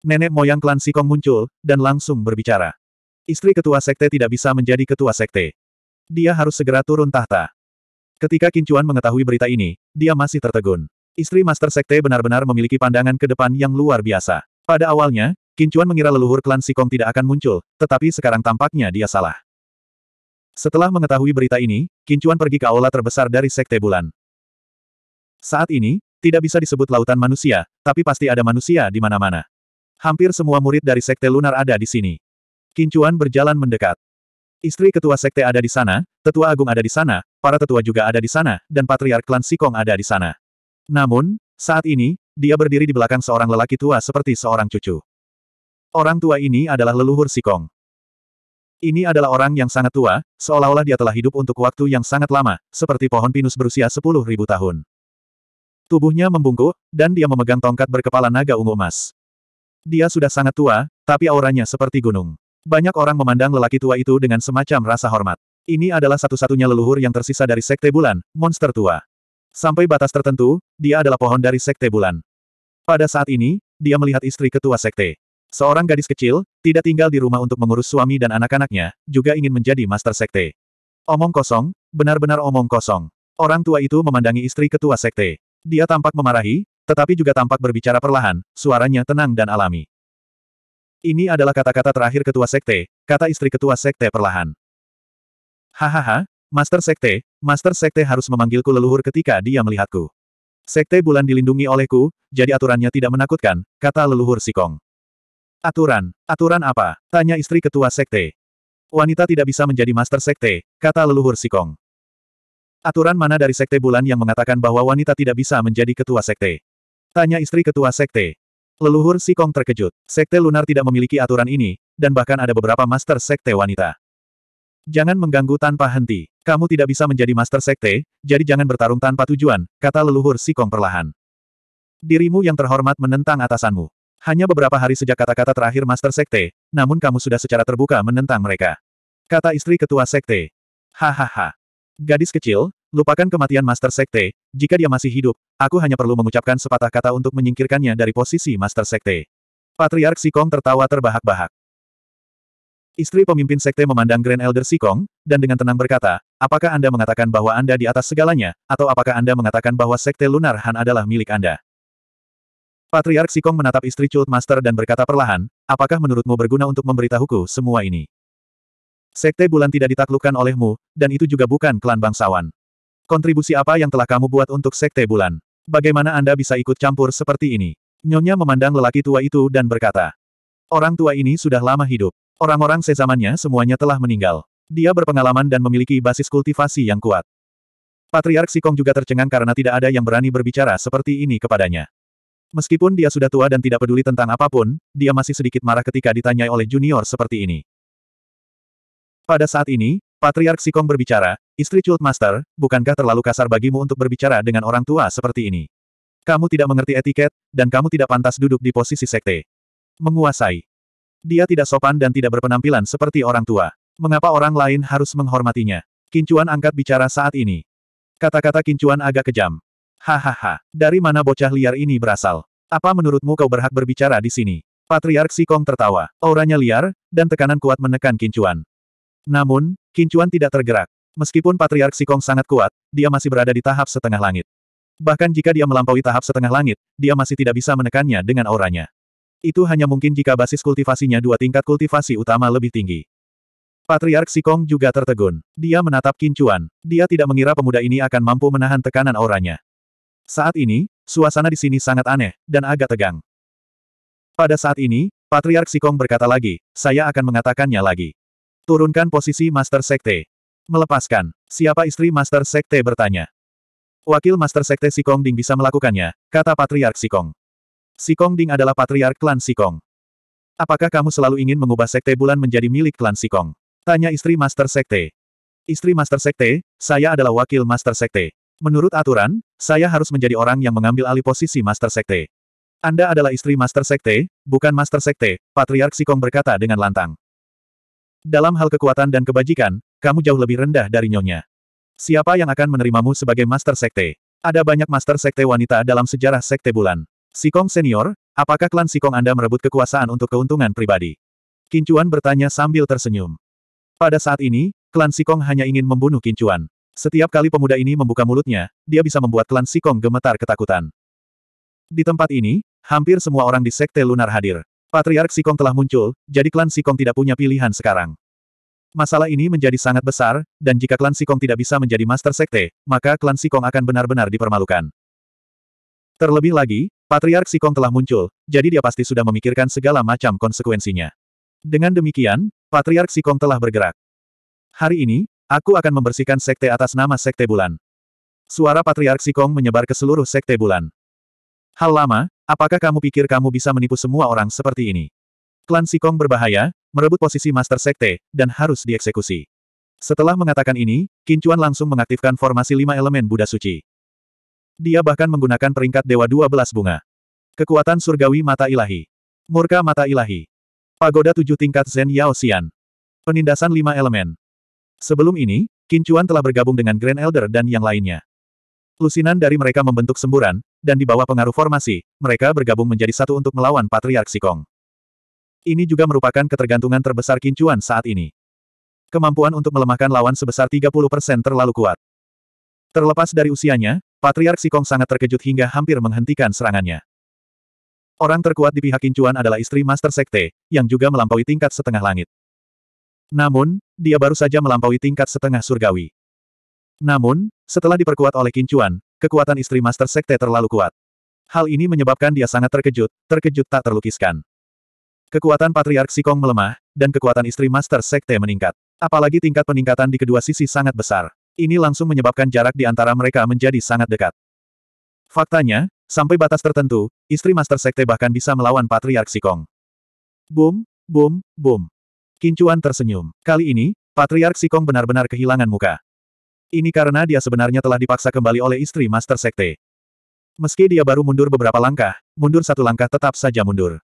Nenek moyang klan Sikong muncul, dan langsung berbicara. Istri ketua sekte tidak bisa menjadi ketua sekte. Dia harus segera turun tahta. Ketika Kincuan mengetahui berita ini, dia masih tertegun. Istri Master Sekte benar-benar memiliki pandangan ke depan yang luar biasa. Pada awalnya, Kincuan mengira leluhur klan Sikong tidak akan muncul, tetapi sekarang tampaknya dia salah. Setelah mengetahui berita ini, Kincuan pergi ke aula terbesar dari Sekte Bulan. Saat ini, tidak bisa disebut lautan manusia, tapi pasti ada manusia di mana-mana. Hampir semua murid dari Sekte Lunar ada di sini. Kincuan berjalan mendekat. Istri ketua sekte ada di sana, tetua agung ada di sana, para tetua juga ada di sana, dan patriark klan Sikong ada di sana. Namun, saat ini, dia berdiri di belakang seorang lelaki tua seperti seorang cucu. Orang tua ini adalah leluhur Sikong. Ini adalah orang yang sangat tua, seolah-olah dia telah hidup untuk waktu yang sangat lama, seperti pohon pinus berusia 10.000 tahun. Tubuhnya membungkuk, dan dia memegang tongkat berkepala naga ungu emas. Dia sudah sangat tua, tapi auranya seperti gunung. Banyak orang memandang lelaki tua itu dengan semacam rasa hormat. Ini adalah satu-satunya leluhur yang tersisa dari Sekte Bulan, monster tua. Sampai batas tertentu, dia adalah pohon dari Sekte Bulan. Pada saat ini, dia melihat istri ketua Sekte. Seorang gadis kecil, tidak tinggal di rumah untuk mengurus suami dan anak-anaknya, juga ingin menjadi Master Sekte. Omong kosong, benar-benar omong kosong. Orang tua itu memandangi istri ketua sekte. Dia tampak memarahi, tetapi juga tampak berbicara perlahan, suaranya tenang dan alami. Ini adalah kata-kata terakhir ketua sekte, kata istri ketua sekte perlahan. Hahaha, Master Sekte, Master Sekte harus memanggilku leluhur ketika dia melihatku. Sekte bulan dilindungi olehku, jadi aturannya tidak menakutkan, kata leluhur Sikong. Aturan, aturan apa? Tanya istri ketua sekte. Wanita tidak bisa menjadi Master Sekte, kata leluhur Sikong. Aturan mana dari Sekte Bulan yang mengatakan bahwa wanita tidak bisa menjadi ketua sekte? Tanya istri ketua sekte. Leluhur Sikong terkejut. Sekte lunar tidak memiliki aturan ini, dan bahkan ada beberapa master sekte wanita. Jangan mengganggu tanpa henti. Kamu tidak bisa menjadi master sekte, jadi jangan bertarung tanpa tujuan, kata leluhur Sikong perlahan. Dirimu yang terhormat menentang atasanmu. Hanya beberapa hari sejak kata-kata terakhir master sekte, namun kamu sudah secara terbuka menentang mereka. Kata istri ketua sekte. Hahaha. Gadis kecil, Lupakan kematian Master Sekte, jika dia masih hidup, aku hanya perlu mengucapkan sepatah kata untuk menyingkirkannya dari posisi Master Sekte. Patriark Sikong tertawa terbahak-bahak. Istri pemimpin sekte memandang Grand Elder Sikong, dan dengan tenang berkata, apakah Anda mengatakan bahwa Anda di atas segalanya, atau apakah Anda mengatakan bahwa sekte Lunar Han adalah milik Anda? Patriark Sikong menatap istri Chult Master dan berkata perlahan, apakah menurutmu berguna untuk memberitahuku semua ini? Sekte bulan tidak ditaklukkan olehmu, dan itu juga bukan klan bangsawan. Kontribusi apa yang telah kamu buat untuk Sekte Bulan? Bagaimana Anda bisa ikut campur seperti ini? Nyonya memandang lelaki tua itu dan berkata, Orang tua ini sudah lama hidup. Orang-orang sezamannya semuanya telah meninggal. Dia berpengalaman dan memiliki basis kultivasi yang kuat. Patriark Sikong juga tercengang karena tidak ada yang berani berbicara seperti ini kepadanya. Meskipun dia sudah tua dan tidak peduli tentang apapun, dia masih sedikit marah ketika ditanyai oleh junior seperti ini. Pada saat ini, Patriark Sikong berbicara, istri Cult Master, bukankah terlalu kasar bagimu untuk berbicara dengan orang tua seperti ini? Kamu tidak mengerti etiket, dan kamu tidak pantas duduk di posisi sekte. Menguasai. Dia tidak sopan dan tidak berpenampilan seperti orang tua. Mengapa orang lain harus menghormatinya? Kincuan angkat bicara saat ini. Kata-kata Kincuan agak kejam. Hahaha, dari mana bocah liar ini berasal? Apa menurutmu kau berhak berbicara di sini? Patriark Sikong tertawa. Auranya liar, dan tekanan kuat menekan Kincuan. Namun, Kincuan tidak tergerak. Meskipun Patriark Sikong sangat kuat, dia masih berada di tahap setengah langit. Bahkan jika dia melampaui tahap setengah langit, dia masih tidak bisa menekannya dengan auranya. Itu hanya mungkin jika basis kultivasinya dua tingkat kultivasi utama lebih tinggi. Patriark Sikong juga tertegun. Dia menatap Kincuan. Dia tidak mengira pemuda ini akan mampu menahan tekanan auranya. Saat ini, suasana di sini sangat aneh, dan agak tegang. Pada saat ini, Patriark Sikong berkata lagi, saya akan mengatakannya lagi. Turunkan posisi Master Sekte. Melepaskan. Siapa istri Master Sekte bertanya. Wakil Master Sekte Sikong Ding bisa melakukannya, kata Patriark Sikong. Sikong Ding adalah Patriark Klan Sikong. Apakah kamu selalu ingin mengubah Sekte Bulan menjadi milik Klan Sikong? Tanya istri Master Sekte. Istri Master Sekte, saya adalah Wakil Master Sekte. Menurut aturan, saya harus menjadi orang yang mengambil alih posisi Master Sekte. Anda adalah istri Master Sekte, bukan Master Sekte, Patriark Sikong berkata dengan lantang. Dalam hal kekuatan dan kebajikan, kamu jauh lebih rendah dari nyonya. Siapa yang akan menerimamu sebagai master sekte? Ada banyak master sekte wanita dalam sejarah sekte bulan. Sikong senior, apakah klan Sikong Anda merebut kekuasaan untuk keuntungan pribadi? Kincuan bertanya sambil tersenyum. Pada saat ini, klan Sikong hanya ingin membunuh Kincuan. Setiap kali pemuda ini membuka mulutnya, dia bisa membuat klan Sikong gemetar ketakutan. Di tempat ini, hampir semua orang di sekte lunar hadir. Patriark Sikong telah muncul, jadi klan Sikong tidak punya pilihan sekarang. Masalah ini menjadi sangat besar, dan jika klan Sikong tidak bisa menjadi master sekte, maka klan Sikong akan benar-benar dipermalukan. Terlebih lagi, Patriark Sikong telah muncul, jadi dia pasti sudah memikirkan segala macam konsekuensinya. Dengan demikian, Patriark Sikong telah bergerak. Hari ini, aku akan membersihkan sekte atas nama Sekte Bulan. Suara Patriark Sikong menyebar ke seluruh Sekte Bulan. Hal lama, Apakah kamu pikir kamu bisa menipu semua orang seperti ini? Klan Sikong berbahaya, merebut posisi Master Sekte, dan harus dieksekusi. Setelah mengatakan ini, Kincuan langsung mengaktifkan formasi lima elemen Buddha Suci. Dia bahkan menggunakan peringkat Dewa 12 Bunga. Kekuatan Surgawi Mata Ilahi. Murka Mata Ilahi. Pagoda tujuh tingkat Zen Yao Xian. Penindasan lima elemen. Sebelum ini, Kincuan telah bergabung dengan Grand Elder dan yang lainnya. Lusinan dari mereka membentuk semburan, dan di bawah pengaruh formasi, mereka bergabung menjadi satu untuk melawan Patriark Sikong. Ini juga merupakan ketergantungan terbesar Kincuan saat ini. Kemampuan untuk melemahkan lawan sebesar 30% terlalu kuat. Terlepas dari usianya, Patriark Sikong sangat terkejut hingga hampir menghentikan serangannya. Orang terkuat di pihak Kincuan adalah istri Master Sekte, yang juga melampaui tingkat setengah langit. Namun, dia baru saja melampaui tingkat setengah surgawi. Namun, setelah diperkuat oleh Kincuan, kekuatan istri Master Sekte terlalu kuat. Hal ini menyebabkan dia sangat terkejut, terkejut tak terlukiskan. Kekuatan Patriark Sikong melemah, dan kekuatan istri Master Sekte meningkat. Apalagi tingkat peningkatan di kedua sisi sangat besar. Ini langsung menyebabkan jarak di antara mereka menjadi sangat dekat. Faktanya, sampai batas tertentu, istri Master Sekte bahkan bisa melawan Patriark Sikong. Boom, boom, boom. Kincuan tersenyum. Kali ini, Patriark Sikong benar-benar kehilangan muka. Ini karena dia sebenarnya telah dipaksa kembali oleh istri Master Sekte. Meski dia baru mundur beberapa langkah, mundur satu langkah tetap saja mundur.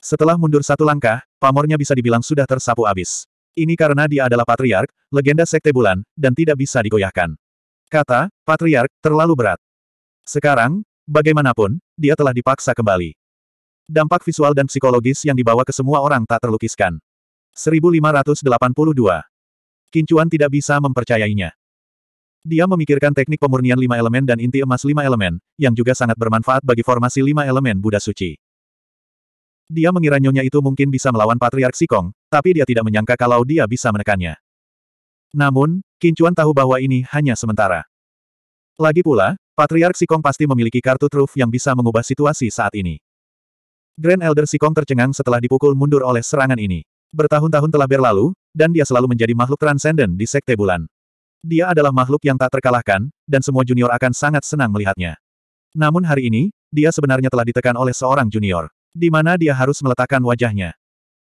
Setelah mundur satu langkah, pamornya bisa dibilang sudah tersapu abis. Ini karena dia adalah patriark, legenda Sekte Bulan, dan tidak bisa digoyahkan. Kata, patriark, terlalu berat. Sekarang, bagaimanapun, dia telah dipaksa kembali. Dampak visual dan psikologis yang dibawa ke semua orang tak terlukiskan. 1582. Kincuan tidak bisa mempercayainya. Dia memikirkan teknik pemurnian lima elemen dan inti emas lima elemen, yang juga sangat bermanfaat bagi formasi lima elemen Buddha Suci. Dia mengira nyonya itu mungkin bisa melawan Patriark Sikong, tapi dia tidak menyangka kalau dia bisa menekannya. Namun, Kincuan tahu bahwa ini hanya sementara. Lagi pula, Patriark Sikong pasti memiliki kartu truf yang bisa mengubah situasi saat ini. Grand Elder Sikong tercengang setelah dipukul mundur oleh serangan ini. Bertahun-tahun telah berlalu, dan dia selalu menjadi makhluk transenden di Sekte Bulan. Dia adalah makhluk yang tak terkalahkan, dan semua junior akan sangat senang melihatnya. Namun hari ini, dia sebenarnya telah ditekan oleh seorang junior, di mana dia harus meletakkan wajahnya.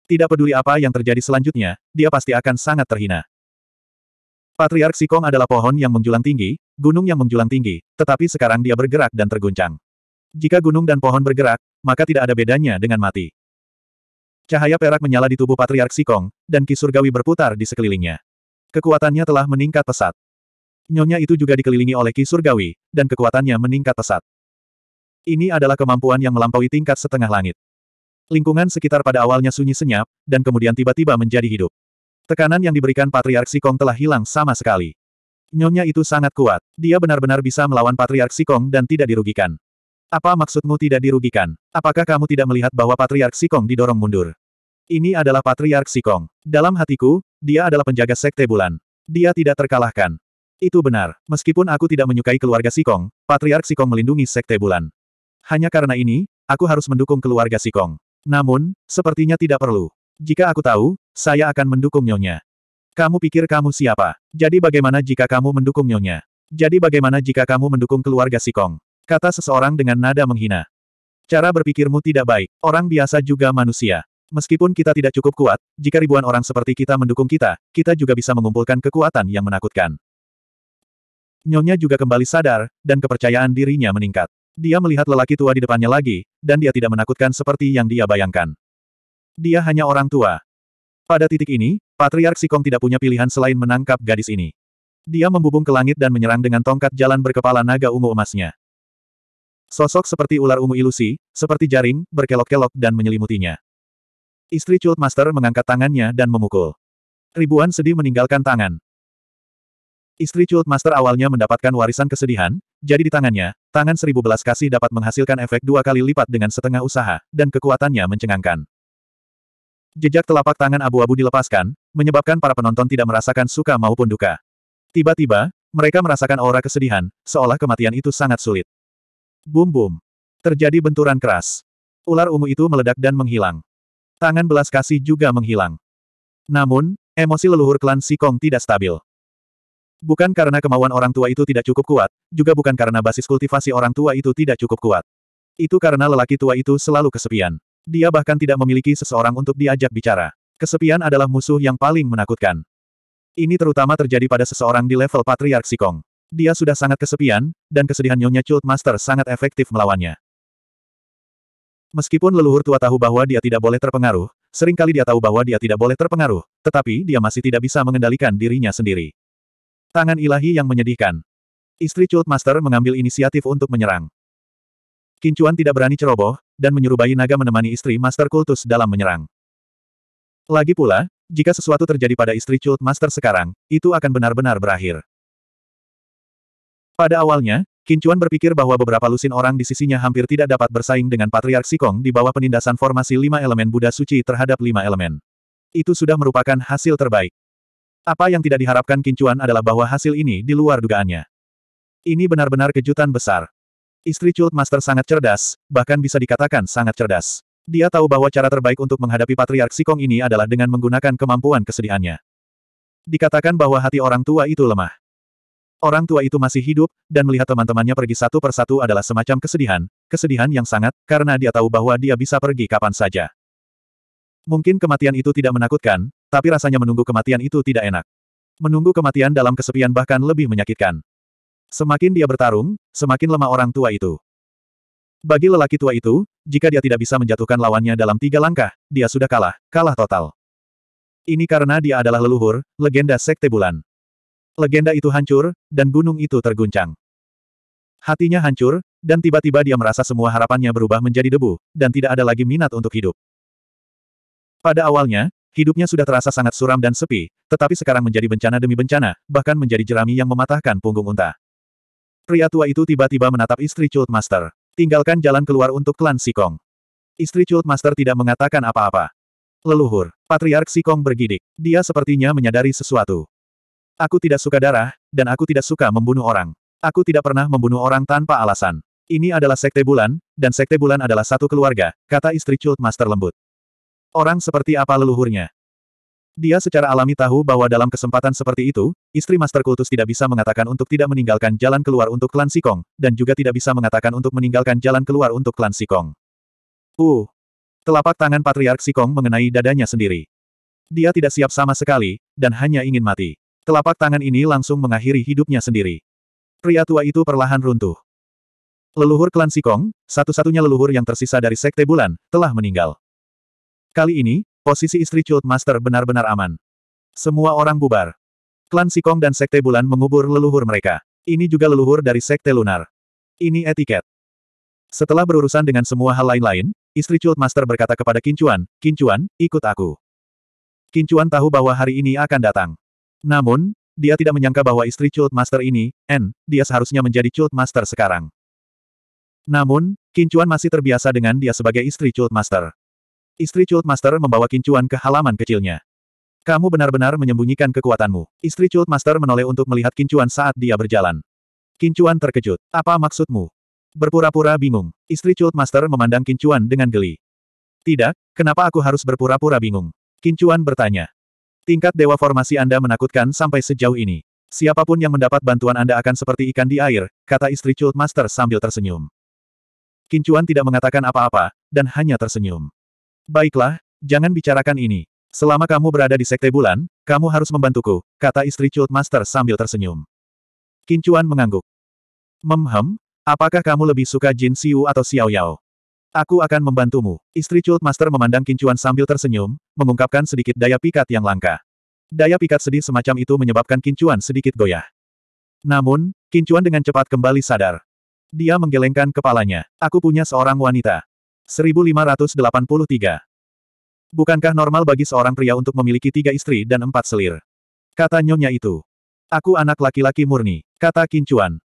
Tidak peduli apa yang terjadi selanjutnya, dia pasti akan sangat terhina. Patriark Sikong adalah pohon yang menjulang tinggi, gunung yang menjulang tinggi, tetapi sekarang dia bergerak dan terguncang. Jika gunung dan pohon bergerak, maka tidak ada bedanya dengan mati. Cahaya perak menyala di tubuh Patriark Sikong, dan Kisurgawi surgawi berputar di sekelilingnya. Kekuatannya telah meningkat pesat. Nyonya itu juga dikelilingi oleh Ki Surgawi, dan kekuatannya meningkat pesat. Ini adalah kemampuan yang melampaui tingkat setengah langit. Lingkungan sekitar pada awalnya sunyi senyap, dan kemudian tiba-tiba menjadi hidup. Tekanan yang diberikan Patriark Sikong telah hilang sama sekali. Nyonya itu sangat kuat. Dia benar-benar bisa melawan Patriark Sikong dan tidak dirugikan. Apa maksudmu tidak dirugikan? Apakah kamu tidak melihat bahwa Patriark Sikong didorong mundur? Ini adalah Patriark Sikong. Dalam hatiku, dia adalah penjaga sekte bulan. Dia tidak terkalahkan. Itu benar. Meskipun aku tidak menyukai keluarga Sikong, Patriark Sikong melindungi sekte bulan. Hanya karena ini, aku harus mendukung keluarga Sikong. Namun, sepertinya tidak perlu. Jika aku tahu, saya akan mendukung Nyonya. Kamu pikir kamu siapa? Jadi bagaimana jika kamu mendukung Nyonya? Jadi bagaimana jika kamu mendukung keluarga Sikong? Kata seseorang dengan nada menghina. Cara berpikirmu tidak baik. Orang biasa juga manusia. Meskipun kita tidak cukup kuat, jika ribuan orang seperti kita mendukung kita, kita juga bisa mengumpulkan kekuatan yang menakutkan. Nyonya juga kembali sadar, dan kepercayaan dirinya meningkat. Dia melihat lelaki tua di depannya lagi, dan dia tidak menakutkan seperti yang dia bayangkan. Dia hanya orang tua. Pada titik ini, Patriark Sikong tidak punya pilihan selain menangkap gadis ini. Dia membubung ke langit dan menyerang dengan tongkat jalan berkepala naga ungu emasnya. Sosok seperti ular ungu ilusi, seperti jaring, berkelok-kelok dan menyelimutinya. Istri Cult Master mengangkat tangannya dan memukul. Ribuan sedih meninggalkan tangan. Istri Cult Master awalnya mendapatkan warisan kesedihan, jadi di tangannya, tangan seribu belas kasih dapat menghasilkan efek dua kali lipat dengan setengah usaha, dan kekuatannya mencengangkan. Jejak telapak tangan abu-abu dilepaskan, menyebabkan para penonton tidak merasakan suka maupun duka. Tiba-tiba, mereka merasakan aura kesedihan, seolah kematian itu sangat sulit. Bum-bum. Terjadi benturan keras. Ular ungu itu meledak dan menghilang. Tangan belas kasih juga menghilang. Namun, emosi leluhur klan Sikong tidak stabil. Bukan karena kemauan orang tua itu tidak cukup kuat, juga bukan karena basis kultivasi orang tua itu tidak cukup kuat. Itu karena lelaki tua itu selalu kesepian. Dia bahkan tidak memiliki seseorang untuk diajak bicara. Kesepian adalah musuh yang paling menakutkan. Ini terutama terjadi pada seseorang di level Patriark Sikong. Dia sudah sangat kesepian, dan kesedihan Nyonya Chult Master sangat efektif melawannya. Meskipun leluhur tua tahu bahwa dia tidak boleh terpengaruh, seringkali dia tahu bahwa dia tidak boleh terpengaruh, tetapi dia masih tidak bisa mengendalikan dirinya sendiri. Tangan ilahi yang menyedihkan. Istri Chult Master mengambil inisiatif untuk menyerang. Kincuan tidak berani ceroboh, dan bayi naga menemani istri Master Kultus dalam menyerang. Lagi pula, jika sesuatu terjadi pada istri Chult Master sekarang, itu akan benar-benar berakhir. Pada awalnya, Kincuan berpikir bahwa beberapa lusin orang di sisinya hampir tidak dapat bersaing dengan Patriark Sikong di bawah penindasan formasi lima elemen Buddha suci terhadap lima elemen. Itu sudah merupakan hasil terbaik. Apa yang tidak diharapkan Kincuan adalah bahwa hasil ini di luar dugaannya. Ini benar-benar kejutan besar. Istri Cult Master sangat cerdas, bahkan bisa dikatakan sangat cerdas. Dia tahu bahwa cara terbaik untuk menghadapi Patriark Sikong ini adalah dengan menggunakan kemampuan kesedihannya. Dikatakan bahwa hati orang tua itu lemah. Orang tua itu masih hidup, dan melihat teman-temannya pergi satu persatu adalah semacam kesedihan, kesedihan yang sangat, karena dia tahu bahwa dia bisa pergi kapan saja. Mungkin kematian itu tidak menakutkan, tapi rasanya menunggu kematian itu tidak enak. Menunggu kematian dalam kesepian bahkan lebih menyakitkan. Semakin dia bertarung, semakin lemah orang tua itu. Bagi lelaki tua itu, jika dia tidak bisa menjatuhkan lawannya dalam tiga langkah, dia sudah kalah, kalah total. Ini karena dia adalah leluhur, legenda Sekte Bulan. Legenda itu hancur, dan gunung itu terguncang. Hatinya hancur, dan tiba-tiba dia merasa semua harapannya berubah menjadi debu, dan tidak ada lagi minat untuk hidup. Pada awalnya, hidupnya sudah terasa sangat suram dan sepi, tetapi sekarang menjadi bencana demi bencana, bahkan menjadi jerami yang mematahkan punggung unta. Pria tua itu tiba-tiba menatap istri Chult Master. Tinggalkan jalan keluar untuk klan Sikong. Istri Chult Master tidak mengatakan apa-apa. Leluhur, Patriark Sikong bergidik. Dia sepertinya menyadari sesuatu. Aku tidak suka darah, dan aku tidak suka membunuh orang. Aku tidak pernah membunuh orang tanpa alasan. Ini adalah sekte bulan, dan sekte bulan adalah satu keluarga, kata istri Chult Master lembut. Orang seperti apa leluhurnya? Dia secara alami tahu bahwa dalam kesempatan seperti itu, istri Master Kultus tidak bisa mengatakan untuk tidak meninggalkan jalan keluar untuk klan Sikong, dan juga tidak bisa mengatakan untuk meninggalkan jalan keluar untuk klan Sikong. Uh! Telapak tangan Patriark Sikong mengenai dadanya sendiri. Dia tidak siap sama sekali, dan hanya ingin mati. Telapak tangan ini langsung mengakhiri hidupnya sendiri. Pria tua itu perlahan runtuh. Leluhur klan Sikong, satu-satunya leluhur yang tersisa dari Sekte Bulan, telah meninggal. Kali ini, posisi istri Chult Master benar-benar aman. Semua orang bubar. Klan Sikong dan Sekte Bulan mengubur leluhur mereka. Ini juga leluhur dari Sekte Lunar. Ini etiket. Setelah berurusan dengan semua hal lain-lain, istri Chult Master berkata kepada Kincuan, Kincuan, ikut aku. Kincuan tahu bahwa hari ini akan datang. Namun, dia tidak menyangka bahwa istri Cult Master ini, N, dia seharusnya menjadi Cult Master sekarang. Namun, Kincuan masih terbiasa dengan dia sebagai istri Cult Master. Istri Cult Master membawa Kincuan ke halaman kecilnya. Kamu benar-benar menyembunyikan kekuatanmu. Istri Cult Master menoleh untuk melihat Kincuan saat dia berjalan. Kincuan terkejut. Apa maksudmu? Berpura-pura bingung. Istri Cult Master memandang Kincuan dengan geli. Tidak, kenapa aku harus berpura-pura bingung? Kincuan bertanya. Tingkat dewa formasi Anda menakutkan sampai sejauh ini. Siapapun yang mendapat bantuan Anda akan seperti ikan di air, kata istri Chult Master sambil tersenyum. Kincuan tidak mengatakan apa-apa, dan hanya tersenyum. Baiklah, jangan bicarakan ini. Selama kamu berada di Sekte Bulan, kamu harus membantuku, kata istri Chult Master sambil tersenyum. Kincuan mengangguk. Memhem, apakah kamu lebih suka Jin Siu atau Xiao Yao? Aku akan membantumu. Istri Chult Master memandang Kincuan sambil tersenyum, mengungkapkan sedikit daya pikat yang langka. Daya pikat sedih semacam itu menyebabkan Kincuan sedikit goyah. Namun, Kincuan dengan cepat kembali sadar. Dia menggelengkan kepalanya. Aku punya seorang wanita. 1583. Bukankah normal bagi seorang pria untuk memiliki tiga istri dan empat selir? Kata nyonya itu. Aku anak laki-laki murni, kata Kincuan.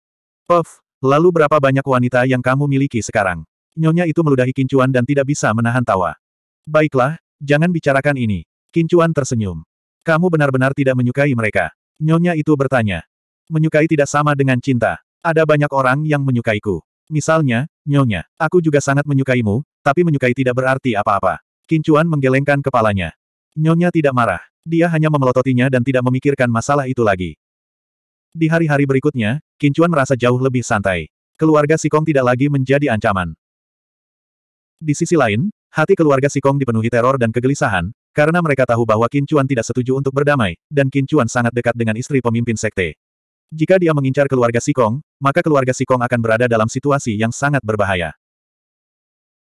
Puff, lalu berapa banyak wanita yang kamu miliki sekarang? Nyonya itu meludahi Kincuan dan tidak bisa menahan tawa. Baiklah, jangan bicarakan ini. Kincuan tersenyum. Kamu benar-benar tidak menyukai mereka. Nyonya itu bertanya. Menyukai tidak sama dengan cinta. Ada banyak orang yang menyukaiku. Misalnya, Nyonya, aku juga sangat menyukaimu, tapi menyukai tidak berarti apa-apa. Kincuan menggelengkan kepalanya. Nyonya tidak marah. Dia hanya memelototinya dan tidak memikirkan masalah itu lagi. Di hari-hari berikutnya, Kincuan merasa jauh lebih santai. Keluarga Sikong tidak lagi menjadi ancaman. Di sisi lain, hati keluarga Sikong dipenuhi teror dan kegelisahan, karena mereka tahu bahwa Qin Chuan tidak setuju untuk berdamai, dan Qin Chuan sangat dekat dengan istri pemimpin sekte. Jika dia mengincar keluarga Sikong, maka keluarga Sikong akan berada dalam situasi yang sangat berbahaya.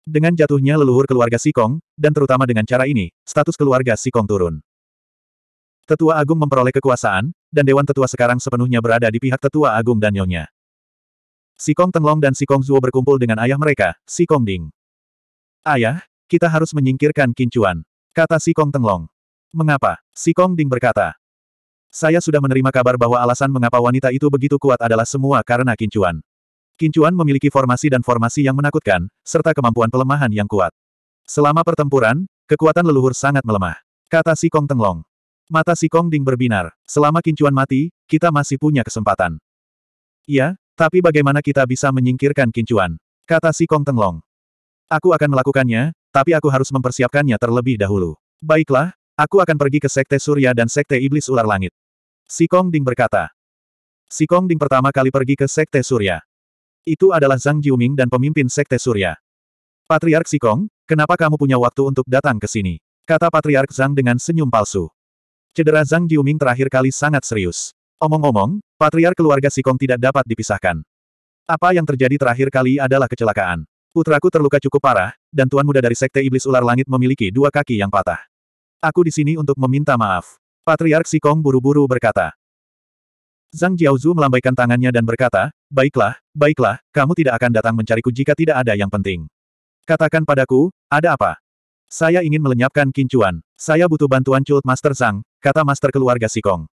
Dengan jatuhnya leluhur keluarga Sikong, dan terutama dengan cara ini, status keluarga Sikong turun. Tetua Agung memperoleh kekuasaan, dan Dewan Tetua sekarang sepenuhnya berada di pihak Tetua Agung dan Nyonya. Sikong Tenglong dan Sikong Zuo berkumpul dengan ayah mereka, Sikong Ding. Ayah, kita harus menyingkirkan kincuan. Kata si Kong Tenglong. Mengapa? Si Kong Ding berkata. Saya sudah menerima kabar bahwa alasan mengapa wanita itu begitu kuat adalah semua karena kincuan. Kincuan memiliki formasi dan formasi yang menakutkan, serta kemampuan pelemahan yang kuat. Selama pertempuran, kekuatan leluhur sangat melemah. Kata si Kong Tenglong. Mata si Kong Ding berbinar. Selama kincuan mati, kita masih punya kesempatan. Iya, tapi bagaimana kita bisa menyingkirkan kincuan? Kata si Kong Tenglong. Aku akan melakukannya, tapi aku harus mempersiapkannya terlebih dahulu. Baiklah, aku akan pergi ke Sekte Surya dan Sekte Iblis Ular Langit. Si Kong Ding berkata. Si Kong Ding pertama kali pergi ke Sekte Surya. Itu adalah Zhang Jiuming dan pemimpin Sekte Surya. Patriark Si Kong, kenapa kamu punya waktu untuk datang ke sini? Kata Patriark Zhang dengan senyum palsu. Cedera Zhang Jiuming terakhir kali sangat serius. Omong-omong, Patriark keluarga Si Kong tidak dapat dipisahkan. Apa yang terjadi terakhir kali adalah kecelakaan. Putraku terluka cukup parah, dan tuan muda dari Sekte Iblis Ular Langit memiliki dua kaki yang patah. Aku di sini untuk meminta maaf. Patriark Sikong buru-buru berkata. Zhang Jiaozu melambaikan tangannya dan berkata, Baiklah, baiklah, kamu tidak akan datang mencariku jika tidak ada yang penting. Katakan padaku, ada apa? Saya ingin melenyapkan Kincuan. Saya butuh bantuan Cult Master Zhang, kata Master keluarga Sikong.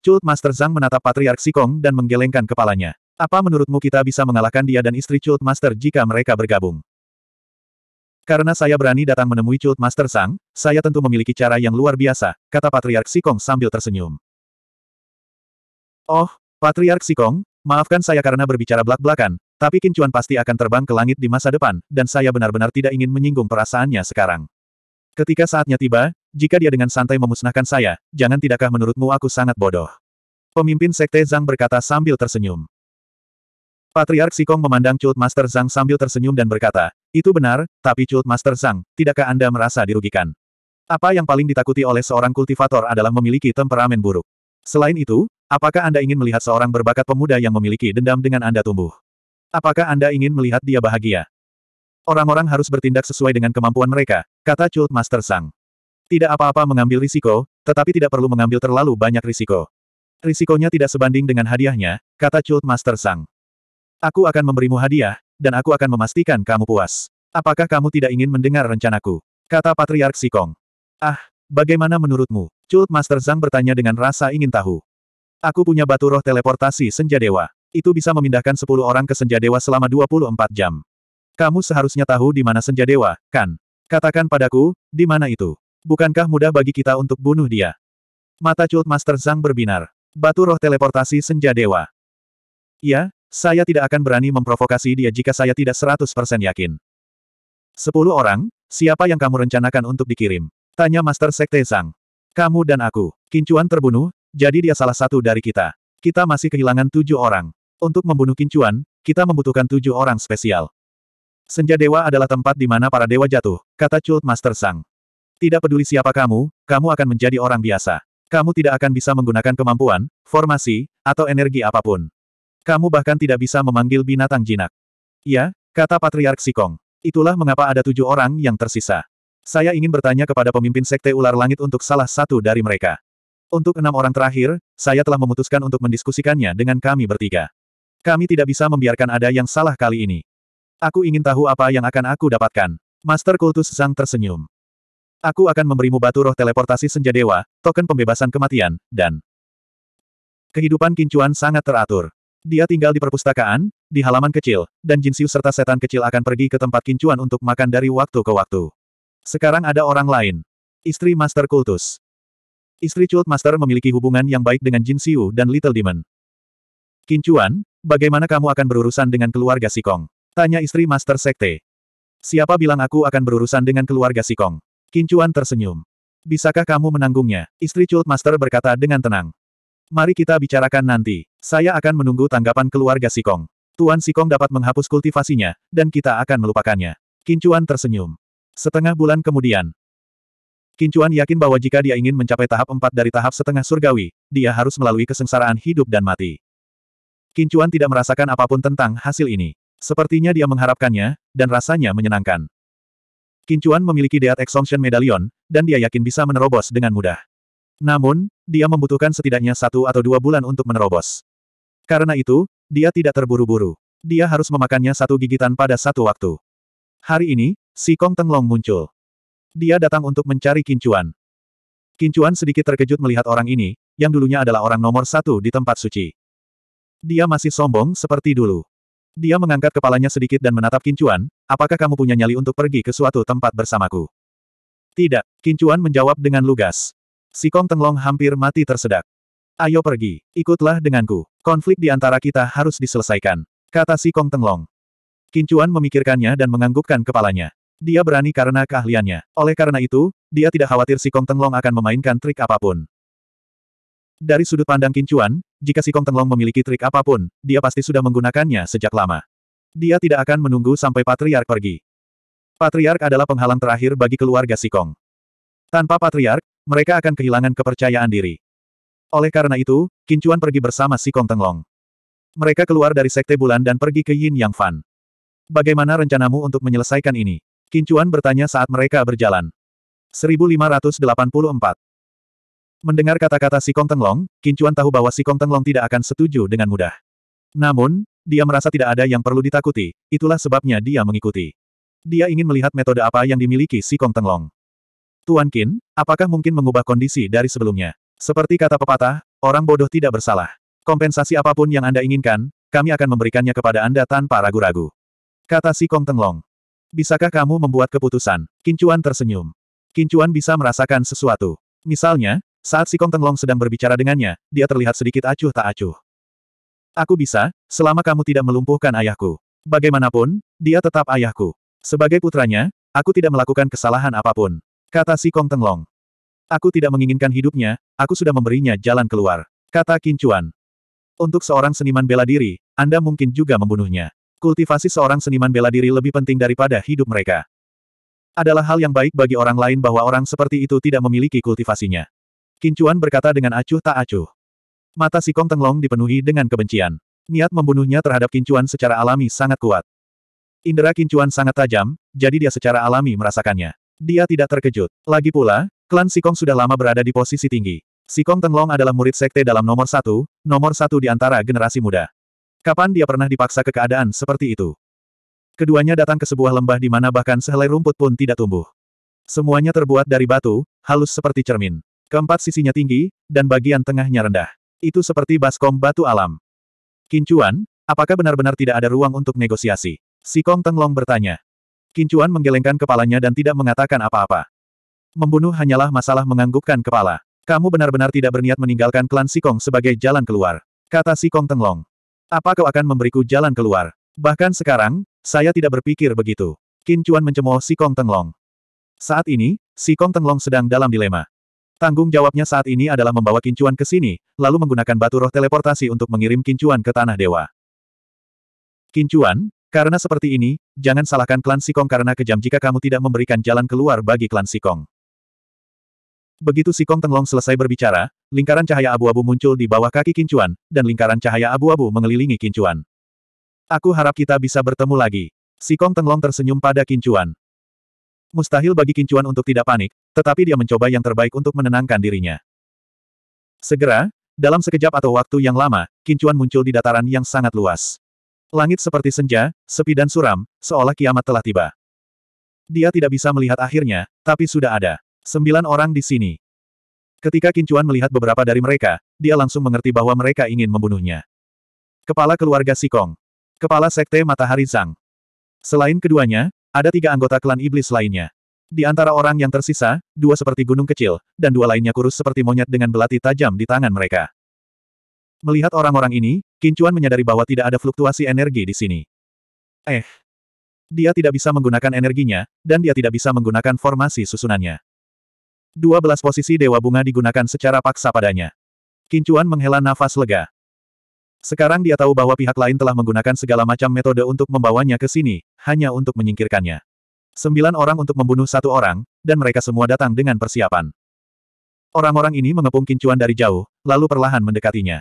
Cult Master Zhang menatap Patriark Sikong dan menggelengkan kepalanya. Apa menurutmu kita bisa mengalahkan dia dan istri Chult Master jika mereka bergabung? Karena saya berani datang menemui Chult Master Sang, saya tentu memiliki cara yang luar biasa, kata Patriark Sikong sambil tersenyum. Oh, Patriark Sikong, maafkan saya karena berbicara belak-belakan, tapi Kincuan pasti akan terbang ke langit di masa depan, dan saya benar-benar tidak ingin menyinggung perasaannya sekarang. Ketika saatnya tiba, jika dia dengan santai memusnahkan saya, jangan tidakkah menurutmu aku sangat bodoh? Pemimpin Sekte Zhang berkata sambil tersenyum. Patriark Sikong memandang Cut Master Zhang sambil tersenyum dan berkata, itu benar, tapi Cut Master Zhang, tidakkah Anda merasa dirugikan? Apa yang paling ditakuti oleh seorang kultivator adalah memiliki temperamen buruk. Selain itu, apakah Anda ingin melihat seorang berbakat pemuda yang memiliki dendam dengan Anda tumbuh? Apakah Anda ingin melihat dia bahagia? Orang-orang harus bertindak sesuai dengan kemampuan mereka, kata Cut Master Zhang. Tidak apa-apa mengambil risiko, tetapi tidak perlu mengambil terlalu banyak risiko. Risikonya tidak sebanding dengan hadiahnya, kata Cut Master Zhang. Aku akan memberimu hadiah, dan aku akan memastikan kamu puas. Apakah kamu tidak ingin mendengar rencanaku? Kata Patriark Sikong. Ah, bagaimana menurutmu? Cult Master Zhang bertanya dengan rasa ingin tahu. Aku punya batu roh teleportasi senja dewa. Itu bisa memindahkan 10 orang ke senja dewa selama 24 jam. Kamu seharusnya tahu di mana senja dewa, kan? Katakan padaku, di mana itu? Bukankah mudah bagi kita untuk bunuh dia? Mata Cult Master Zhang berbinar. Batu roh teleportasi senja dewa. Ya, saya tidak akan berani memprovokasi dia jika saya tidak 100% yakin. Sepuluh orang, siapa yang kamu rencanakan untuk dikirim? Tanya Master Sekte Sang. Kamu dan aku. Kincuan terbunuh, jadi dia salah satu dari kita. Kita masih kehilangan tujuh orang. Untuk membunuh Kincuan, kita membutuhkan tujuh orang spesial. Senja Dewa adalah tempat di mana para dewa jatuh, kata Chult Master Sang. Tidak peduli siapa kamu, kamu akan menjadi orang biasa. Kamu tidak akan bisa menggunakan kemampuan, formasi, atau energi apapun. Kamu bahkan tidak bisa memanggil binatang jinak. Ya, kata Patriark Sikong. Itulah mengapa ada tujuh orang yang tersisa. Saya ingin bertanya kepada pemimpin Sekte Ular Langit untuk salah satu dari mereka. Untuk enam orang terakhir, saya telah memutuskan untuk mendiskusikannya dengan kami bertiga. Kami tidak bisa membiarkan ada yang salah kali ini. Aku ingin tahu apa yang akan aku dapatkan. Master Kultus Zhang tersenyum. Aku akan memberimu batu roh teleportasi senja dewa, token pembebasan kematian, dan... Kehidupan Kincuan sangat teratur. Dia tinggal di perpustakaan, di halaman kecil, dan Jinsiu serta setan kecil akan pergi ke tempat kincuan untuk makan dari waktu ke waktu. Sekarang ada orang lain. Istri Master Kultus. Istri Chult Master memiliki hubungan yang baik dengan Jinsiu dan Little Demon. Kincuan, bagaimana kamu akan berurusan dengan keluarga Sikong? Tanya istri Master Sekte. Siapa bilang aku akan berurusan dengan keluarga Sikong? Kincuan tersenyum. Bisakah kamu menanggungnya? Istri Chult Master berkata dengan tenang. Mari kita bicarakan nanti. Saya akan menunggu tanggapan keluarga Sikong. Tuan Sikong dapat menghapus kultivasinya, dan kita akan melupakannya. Kincuan tersenyum. Setengah bulan kemudian, Kincuan yakin bahwa jika dia ingin mencapai tahap empat dari tahap setengah surgawi, dia harus melalui kesengsaraan hidup dan mati. Kincuan tidak merasakan apapun tentang hasil ini. Sepertinya dia mengharapkannya, dan rasanya menyenangkan. Kincuan memiliki Deat Exhaustion Medallion, dan dia yakin bisa menerobos dengan mudah. Namun, dia membutuhkan setidaknya satu atau dua bulan untuk menerobos. Karena itu, dia tidak terburu-buru. Dia harus memakannya satu gigitan pada satu waktu. Hari ini, si Kong Tenglong muncul. Dia datang untuk mencari Kincuan. Kincuan sedikit terkejut melihat orang ini, yang dulunya adalah orang nomor satu di tempat suci. Dia masih sombong seperti dulu. Dia mengangkat kepalanya sedikit dan menatap Kincuan, apakah kamu punya nyali untuk pergi ke suatu tempat bersamaku? Tidak, Kincuan menjawab dengan lugas. Si Kong Tenglong hampir mati tersedak. Ayo pergi, ikutlah denganku. Konflik di antara kita harus diselesaikan, kata si Kong Tenglong. Kincuan memikirkannya dan menganggukkan kepalanya. Dia berani karena keahliannya. Oleh karena itu, dia tidak khawatir si Kong Tenglong akan memainkan trik apapun. Dari sudut pandang Kincuan, jika si Kong Tenglong memiliki trik apapun, dia pasti sudah menggunakannya sejak lama. Dia tidak akan menunggu sampai Patriark pergi. Patriark adalah penghalang terakhir bagi keluarga Sikong. Tanpa Patriark, mereka akan kehilangan kepercayaan diri. Oleh karena itu, Kincuan pergi bersama si Kong Tenglong. Mereka keluar dari Sekte Bulan dan pergi ke Yin Yang Fan. Bagaimana rencanamu untuk menyelesaikan ini? Kincuan bertanya saat mereka berjalan. 1584 Mendengar kata-kata si Kong Tenglong, Kincuan tahu bahwa si Kong Tenglong tidak akan setuju dengan mudah. Namun, dia merasa tidak ada yang perlu ditakuti, itulah sebabnya dia mengikuti. Dia ingin melihat metode apa yang dimiliki si Kong Tenglong. Tuan Qin, apakah mungkin mengubah kondisi dari sebelumnya? Seperti kata pepatah, orang bodoh tidak bersalah. Kompensasi apapun yang Anda inginkan, kami akan memberikannya kepada Anda tanpa ragu-ragu. Kata si Kong Tenglong. Bisakah kamu membuat keputusan? Kincuan tersenyum. Kincuan bisa merasakan sesuatu. Misalnya, saat si Kong Tenglong sedang berbicara dengannya, dia terlihat sedikit acuh tak acuh. Aku bisa, selama kamu tidak melumpuhkan ayahku. Bagaimanapun, dia tetap ayahku. Sebagai putranya, aku tidak melakukan kesalahan apapun. Kata si Kong Tenglong. Aku tidak menginginkan hidupnya, aku sudah memberinya jalan keluar. Kata Kincuan. Untuk seorang seniman bela diri, Anda mungkin juga membunuhnya. Kultivasi seorang seniman bela diri lebih penting daripada hidup mereka. Adalah hal yang baik bagi orang lain bahwa orang seperti itu tidak memiliki kultivasinya. Kincuan berkata dengan acuh tak acuh. Mata si Kong Tenglong dipenuhi dengan kebencian. Niat membunuhnya terhadap Kincuan secara alami sangat kuat. Indera Kincuan sangat tajam, jadi dia secara alami merasakannya. Dia tidak terkejut. Lagi pula, klan Sikong sudah lama berada di posisi tinggi. Sikong Tenglong adalah murid sekte dalam nomor satu, nomor satu di antara generasi muda. Kapan dia pernah dipaksa ke keadaan seperti itu? Keduanya datang ke sebuah lembah di mana bahkan sehelai rumput pun tidak tumbuh. Semuanya terbuat dari batu, halus seperti cermin. Keempat sisinya tinggi, dan bagian tengahnya rendah. Itu seperti baskom batu alam. Kincuan, apakah benar-benar tidak ada ruang untuk negosiasi? Sikong Tenglong bertanya. Kincuan menggelengkan kepalanya dan tidak mengatakan apa-apa. Membunuh hanyalah masalah menganggukkan kepala. Kamu benar-benar tidak berniat meninggalkan klan Sikong sebagai jalan keluar. Kata Sikong Tenglong. Apa kau akan memberiku jalan keluar? Bahkan sekarang, saya tidak berpikir begitu. Kincuan mencemooh Sikong Tenglong. Saat ini, Sikong Tenglong sedang dalam dilema. Tanggung jawabnya saat ini adalah membawa Kincuan ke sini, lalu menggunakan batu roh teleportasi untuk mengirim Kincuan ke Tanah Dewa. Kincuan, karena seperti ini, jangan salahkan klan Sikong karena kejam jika kamu tidak memberikan jalan keluar bagi klan Sikong. Begitu Sikong Tenglong selesai berbicara, lingkaran cahaya abu-abu muncul di bawah kaki Kincuan, dan lingkaran cahaya abu-abu mengelilingi Kincuan. Aku harap kita bisa bertemu lagi. Sikong Tenglong tersenyum pada Kincuan. Mustahil bagi Kincuan untuk tidak panik, tetapi dia mencoba yang terbaik untuk menenangkan dirinya. Segera, dalam sekejap atau waktu yang lama, Kincuan muncul di dataran yang sangat luas. Langit seperti senja, sepi dan suram, seolah kiamat telah tiba. Dia tidak bisa melihat akhirnya, tapi sudah ada. Sembilan orang di sini. Ketika Kincuan melihat beberapa dari mereka, dia langsung mengerti bahwa mereka ingin membunuhnya. Kepala keluarga Sikong. Kepala Sekte Matahari Zhang. Selain keduanya, ada tiga anggota klan iblis lainnya. Di antara orang yang tersisa, dua seperti gunung kecil, dan dua lainnya kurus seperti monyet dengan belati tajam di tangan mereka. Melihat orang-orang ini, Kincuan menyadari bahwa tidak ada fluktuasi energi di sini. Eh. Dia tidak bisa menggunakan energinya, dan dia tidak bisa menggunakan formasi susunannya. 12 posisi Dewa Bunga digunakan secara paksa padanya. Kincuan menghela nafas lega. Sekarang dia tahu bahwa pihak lain telah menggunakan segala macam metode untuk membawanya ke sini, hanya untuk menyingkirkannya. Sembilan orang untuk membunuh satu orang, dan mereka semua datang dengan persiapan. Orang-orang ini mengepung Kincuan dari jauh, lalu perlahan mendekatinya.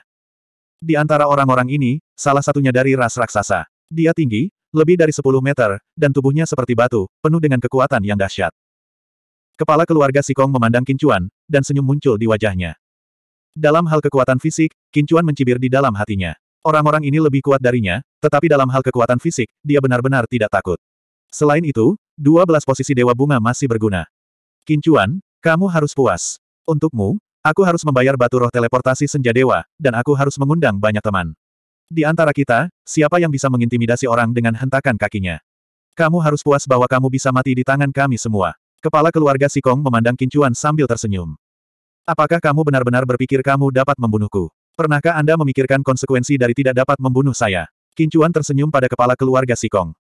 Di antara orang-orang ini, salah satunya dari ras raksasa. Dia tinggi, lebih dari 10 meter, dan tubuhnya seperti batu, penuh dengan kekuatan yang dahsyat. Kepala keluarga Sikong memandang Kincuan, dan senyum muncul di wajahnya. Dalam hal kekuatan fisik, Kincuan mencibir di dalam hatinya. Orang-orang ini lebih kuat darinya, tetapi dalam hal kekuatan fisik, dia benar-benar tidak takut. Selain itu, 12 posisi Dewa Bunga masih berguna. Kincuan, kamu harus puas. Untukmu, Aku harus membayar batu roh teleportasi senja dewa, dan aku harus mengundang banyak teman. Di antara kita, siapa yang bisa mengintimidasi orang dengan hentakan kakinya? Kamu harus puas bahwa kamu bisa mati di tangan kami semua. Kepala keluarga Sikong memandang Kincuan sambil tersenyum. Apakah kamu benar-benar berpikir kamu dapat membunuhku? Pernahkah Anda memikirkan konsekuensi dari tidak dapat membunuh saya? Kincuan tersenyum pada kepala keluarga Sikong.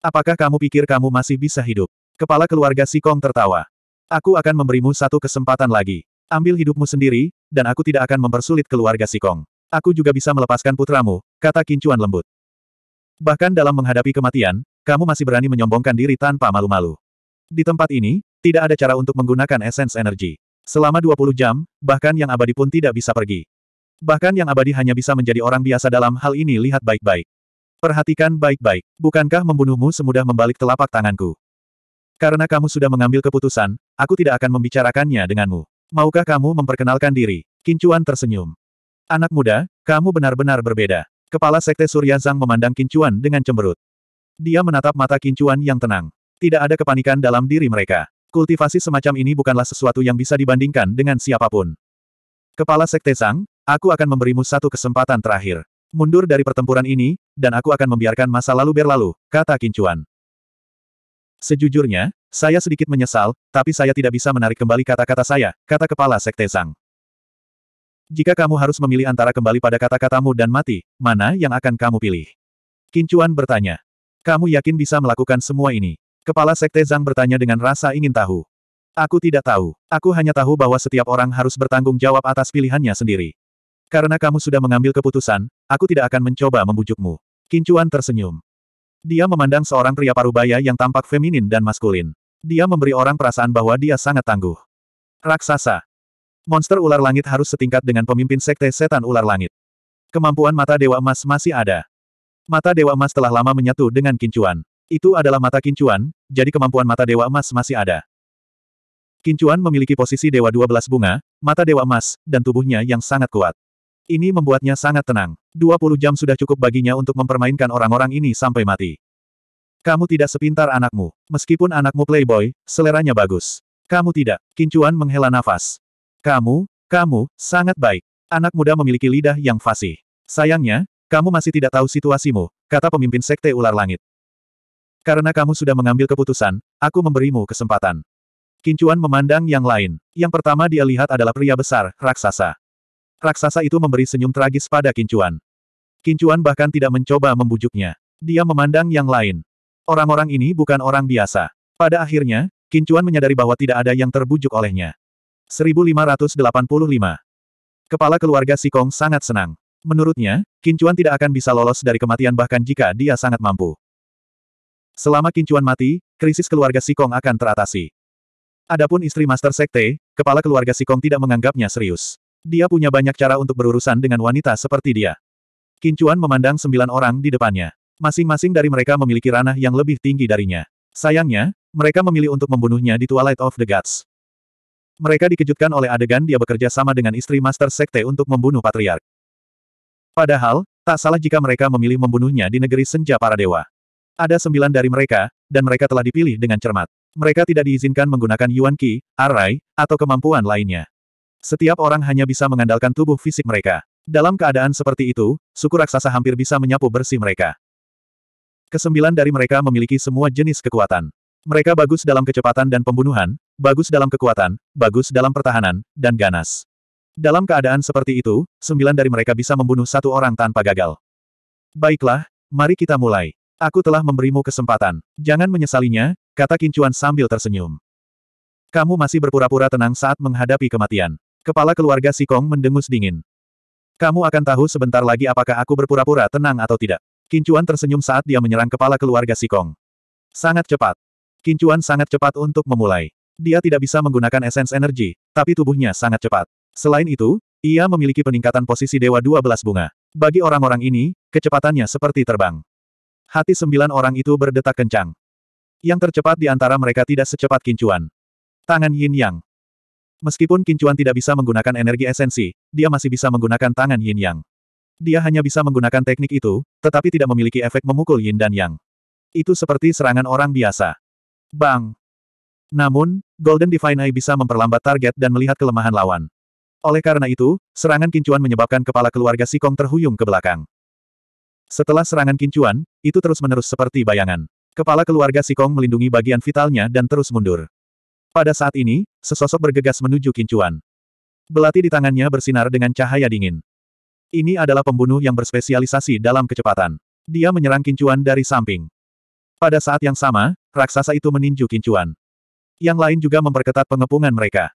Apakah kamu pikir kamu masih bisa hidup? Kepala keluarga Sikong tertawa. Aku akan memberimu satu kesempatan lagi. Ambil hidupmu sendiri, dan aku tidak akan mempersulit keluarga Sikong. Aku juga bisa melepaskan putramu, kata Kincuan lembut. Bahkan dalam menghadapi kematian, kamu masih berani menyombongkan diri tanpa malu-malu. Di tempat ini, tidak ada cara untuk menggunakan esens energi. Selama 20 jam, bahkan yang abadi pun tidak bisa pergi. Bahkan yang abadi hanya bisa menjadi orang biasa dalam hal ini lihat baik-baik. Perhatikan baik-baik, bukankah membunuhmu semudah membalik telapak tanganku? Karena kamu sudah mengambil keputusan, aku tidak akan membicarakannya denganmu. Maukah kamu memperkenalkan diri? Kincuan tersenyum. Anak muda, kamu benar-benar berbeda. Kepala Sekte Surya Zhang memandang Kincuan dengan cemberut. Dia menatap mata Kincuan yang tenang. Tidak ada kepanikan dalam diri mereka. Kultivasi semacam ini bukanlah sesuatu yang bisa dibandingkan dengan siapapun. Kepala Sekte Zhang, aku akan memberimu satu kesempatan terakhir. Mundur dari pertempuran ini, dan aku akan membiarkan masa lalu berlalu, kata Kincuan. Sejujurnya, saya sedikit menyesal, tapi saya tidak bisa menarik kembali kata-kata saya, kata kepala Sekte Zhang. Jika kamu harus memilih antara kembali pada kata-katamu dan mati, mana yang akan kamu pilih? Kincuan bertanya. Kamu yakin bisa melakukan semua ini? Kepala Sekte Zhang bertanya dengan rasa ingin tahu. Aku tidak tahu. Aku hanya tahu bahwa setiap orang harus bertanggung jawab atas pilihannya sendiri. Karena kamu sudah mengambil keputusan, aku tidak akan mencoba membujukmu. Kincuan tersenyum. Dia memandang seorang pria parubaya yang tampak feminin dan maskulin. Dia memberi orang perasaan bahwa dia sangat tangguh. Raksasa. Monster ular langit harus setingkat dengan pemimpin sekte setan ular langit. Kemampuan mata Dewa Emas masih ada. Mata Dewa Emas telah lama menyatu dengan kincuan. Itu adalah mata kincuan, jadi kemampuan mata Dewa Emas masih ada. Kincuan memiliki posisi Dewa 12 bunga, mata Dewa Emas, dan tubuhnya yang sangat kuat. Ini membuatnya sangat tenang. 20 jam sudah cukup baginya untuk mempermainkan orang-orang ini sampai mati. Kamu tidak sepintar anakmu. Meskipun anakmu playboy, seleranya bagus. Kamu tidak. Kincuan menghela nafas. Kamu, kamu, sangat baik. Anak muda memiliki lidah yang fasih. Sayangnya, kamu masih tidak tahu situasimu, kata pemimpin sekte ular langit. Karena kamu sudah mengambil keputusan, aku memberimu kesempatan. Kincuan memandang yang lain. Yang pertama dia lihat adalah pria besar, raksasa. Raksasa itu memberi senyum tragis pada Kincuan. Kincuan bahkan tidak mencoba membujuknya. Dia memandang yang lain. Orang-orang ini bukan orang biasa. Pada akhirnya, Kincuan menyadari bahwa tidak ada yang terbujuk olehnya. 1585 Kepala keluarga Sikong sangat senang. Menurutnya, Kincuan tidak akan bisa lolos dari kematian bahkan jika dia sangat mampu. Selama Kincuan mati, krisis keluarga Sikong akan teratasi. Adapun istri Master Sekte, kepala keluarga Sikong tidak menganggapnya serius. Dia punya banyak cara untuk berurusan dengan wanita seperti dia. Kincuan memandang sembilan orang di depannya. Masing-masing dari mereka memiliki ranah yang lebih tinggi darinya. Sayangnya, mereka memilih untuk membunuhnya di Twilight of the Gods. Mereka dikejutkan oleh adegan dia bekerja sama dengan istri Master Sekte untuk membunuh Patriark. Padahal, tak salah jika mereka memilih membunuhnya di negeri Senja Para Dewa. Ada sembilan dari mereka, dan mereka telah dipilih dengan cermat. Mereka tidak diizinkan menggunakan Yuan Qi, Arai, atau kemampuan lainnya. Setiap orang hanya bisa mengandalkan tubuh fisik mereka. Dalam keadaan seperti itu, suku raksasa hampir bisa menyapu bersih mereka. Kesembilan dari mereka memiliki semua jenis kekuatan. Mereka bagus dalam kecepatan dan pembunuhan, bagus dalam kekuatan, bagus dalam pertahanan, dan ganas. Dalam keadaan seperti itu, sembilan dari mereka bisa membunuh satu orang tanpa gagal. Baiklah, mari kita mulai. Aku telah memberimu kesempatan. Jangan menyesalinya, kata Kincuan sambil tersenyum. Kamu masih berpura-pura tenang saat menghadapi kematian. Kepala keluarga Sikong mendengus dingin. Kamu akan tahu sebentar lagi apakah aku berpura-pura tenang atau tidak. Kincuan tersenyum saat dia menyerang kepala keluarga Sikong. Sangat cepat. Kincuan sangat cepat untuk memulai. Dia tidak bisa menggunakan esens energi, tapi tubuhnya sangat cepat. Selain itu, ia memiliki peningkatan posisi Dewa 12 bunga. Bagi orang-orang ini, kecepatannya seperti terbang. Hati sembilan orang itu berdetak kencang. Yang tercepat di antara mereka tidak secepat kincuan. Tangan Yin Yang. Meskipun Kincuan tidak bisa menggunakan energi esensi, dia masih bisa menggunakan tangan Yin Yang. Dia hanya bisa menggunakan teknik itu, tetapi tidak memiliki efek memukul Yin dan Yang. Itu seperti serangan orang biasa. Bang! Namun, Golden Divine Eye bisa memperlambat target dan melihat kelemahan lawan. Oleh karena itu, serangan Kincuan menyebabkan kepala keluarga Sikong terhuyung ke belakang. Setelah serangan Kincuan, itu terus-menerus seperti bayangan. Kepala keluarga Sikong melindungi bagian vitalnya dan terus mundur. Pada saat ini, sesosok bergegas menuju Kincuan. Belati di tangannya bersinar dengan cahaya dingin. Ini adalah pembunuh yang berspesialisasi dalam kecepatan. Dia menyerang Kincuan dari samping. Pada saat yang sama, raksasa itu meninju Kincuan. Yang lain juga memperketat pengepungan mereka.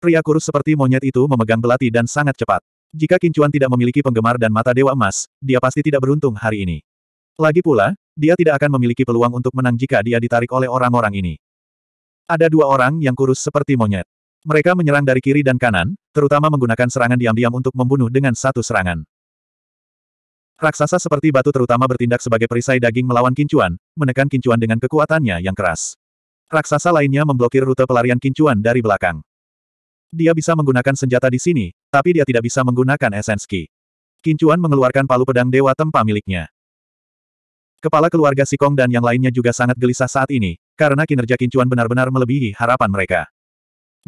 Pria kurus seperti monyet itu memegang belati dan sangat cepat. Jika Kincuan tidak memiliki penggemar dan mata dewa emas, dia pasti tidak beruntung hari ini. Lagi pula, dia tidak akan memiliki peluang untuk menang jika dia ditarik oleh orang-orang ini. Ada dua orang yang kurus seperti monyet. Mereka menyerang dari kiri dan kanan, terutama menggunakan serangan diam-diam untuk membunuh dengan satu serangan. Raksasa seperti batu terutama bertindak sebagai perisai daging melawan kincuan, menekan kincuan dengan kekuatannya yang keras. Raksasa lainnya memblokir rute pelarian kincuan dari belakang. Dia bisa menggunakan senjata di sini, tapi dia tidak bisa menggunakan esenski. Kincuan mengeluarkan palu pedang dewa tempa miliknya. Kepala keluarga Sikong dan yang lainnya juga sangat gelisah saat ini, karena kinerja Kincuan benar-benar melebihi harapan mereka.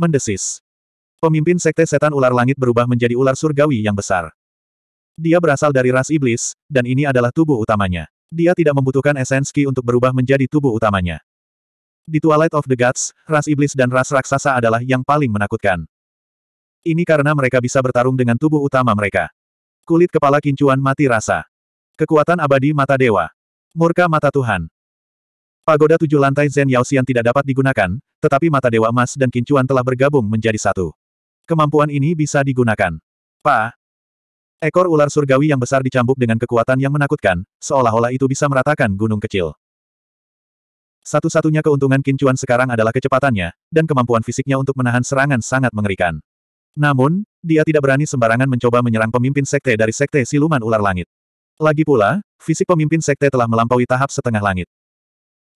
Mendesis. Pemimpin Sekte Setan Ular Langit berubah menjadi ular surgawi yang besar. Dia berasal dari ras iblis, dan ini adalah tubuh utamanya. Dia tidak membutuhkan esenski untuk berubah menjadi tubuh utamanya. Di Twilight of the Gods, ras iblis dan ras raksasa adalah yang paling menakutkan. Ini karena mereka bisa bertarung dengan tubuh utama mereka. Kulit kepala kincuan mati rasa. Kekuatan abadi mata dewa. Murka mata Tuhan. Pagoda tujuh lantai Zen Yaoxian tidak dapat digunakan, tetapi mata Dewa Emas dan Kincuan telah bergabung menjadi satu. Kemampuan ini bisa digunakan. Pa. Ekor ular surgawi yang besar dicambuk dengan kekuatan yang menakutkan, seolah-olah itu bisa meratakan gunung kecil. Satu-satunya keuntungan Kincuan sekarang adalah kecepatannya, dan kemampuan fisiknya untuk menahan serangan sangat mengerikan. Namun, dia tidak berani sembarangan mencoba menyerang pemimpin sekte dari sekte siluman ular langit. Lagi pula, fisik pemimpin sekte telah melampaui tahap setengah langit.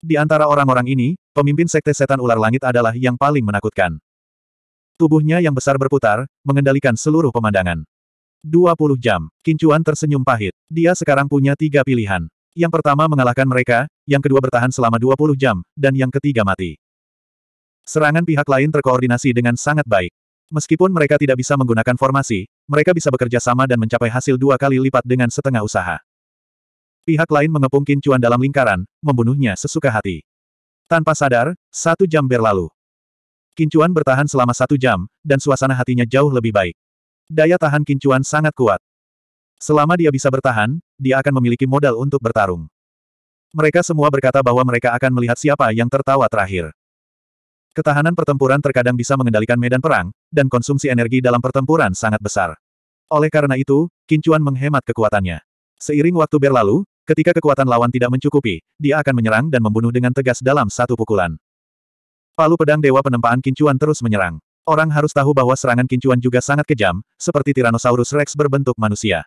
Di antara orang-orang ini, pemimpin sekte setan ular langit adalah yang paling menakutkan. Tubuhnya yang besar berputar, mengendalikan seluruh pemandangan. 20 jam, Kincuan tersenyum pahit. Dia sekarang punya tiga pilihan. Yang pertama mengalahkan mereka, yang kedua bertahan selama 20 jam, dan yang ketiga mati. Serangan pihak lain terkoordinasi dengan sangat baik. Meskipun mereka tidak bisa menggunakan formasi, mereka bisa bekerja sama dan mencapai hasil dua kali lipat dengan setengah usaha. Pihak lain mengepung Kincuan dalam lingkaran, membunuhnya sesuka hati. Tanpa sadar, satu jam berlalu. Kincuan bertahan selama satu jam, dan suasana hatinya jauh lebih baik. Daya tahan Kincuan sangat kuat. Selama dia bisa bertahan, dia akan memiliki modal untuk bertarung. Mereka semua berkata bahwa mereka akan melihat siapa yang tertawa terakhir. Ketahanan pertempuran terkadang bisa mengendalikan medan perang, dan konsumsi energi dalam pertempuran sangat besar. Oleh karena itu, Kincuan menghemat kekuatannya. Seiring waktu berlalu, ketika kekuatan lawan tidak mencukupi, dia akan menyerang dan membunuh dengan tegas dalam satu pukulan. Palu pedang Dewa Penempaan Kincuan terus menyerang. Orang harus tahu bahwa serangan Kincuan juga sangat kejam, seperti Tyrannosaurus Rex berbentuk manusia.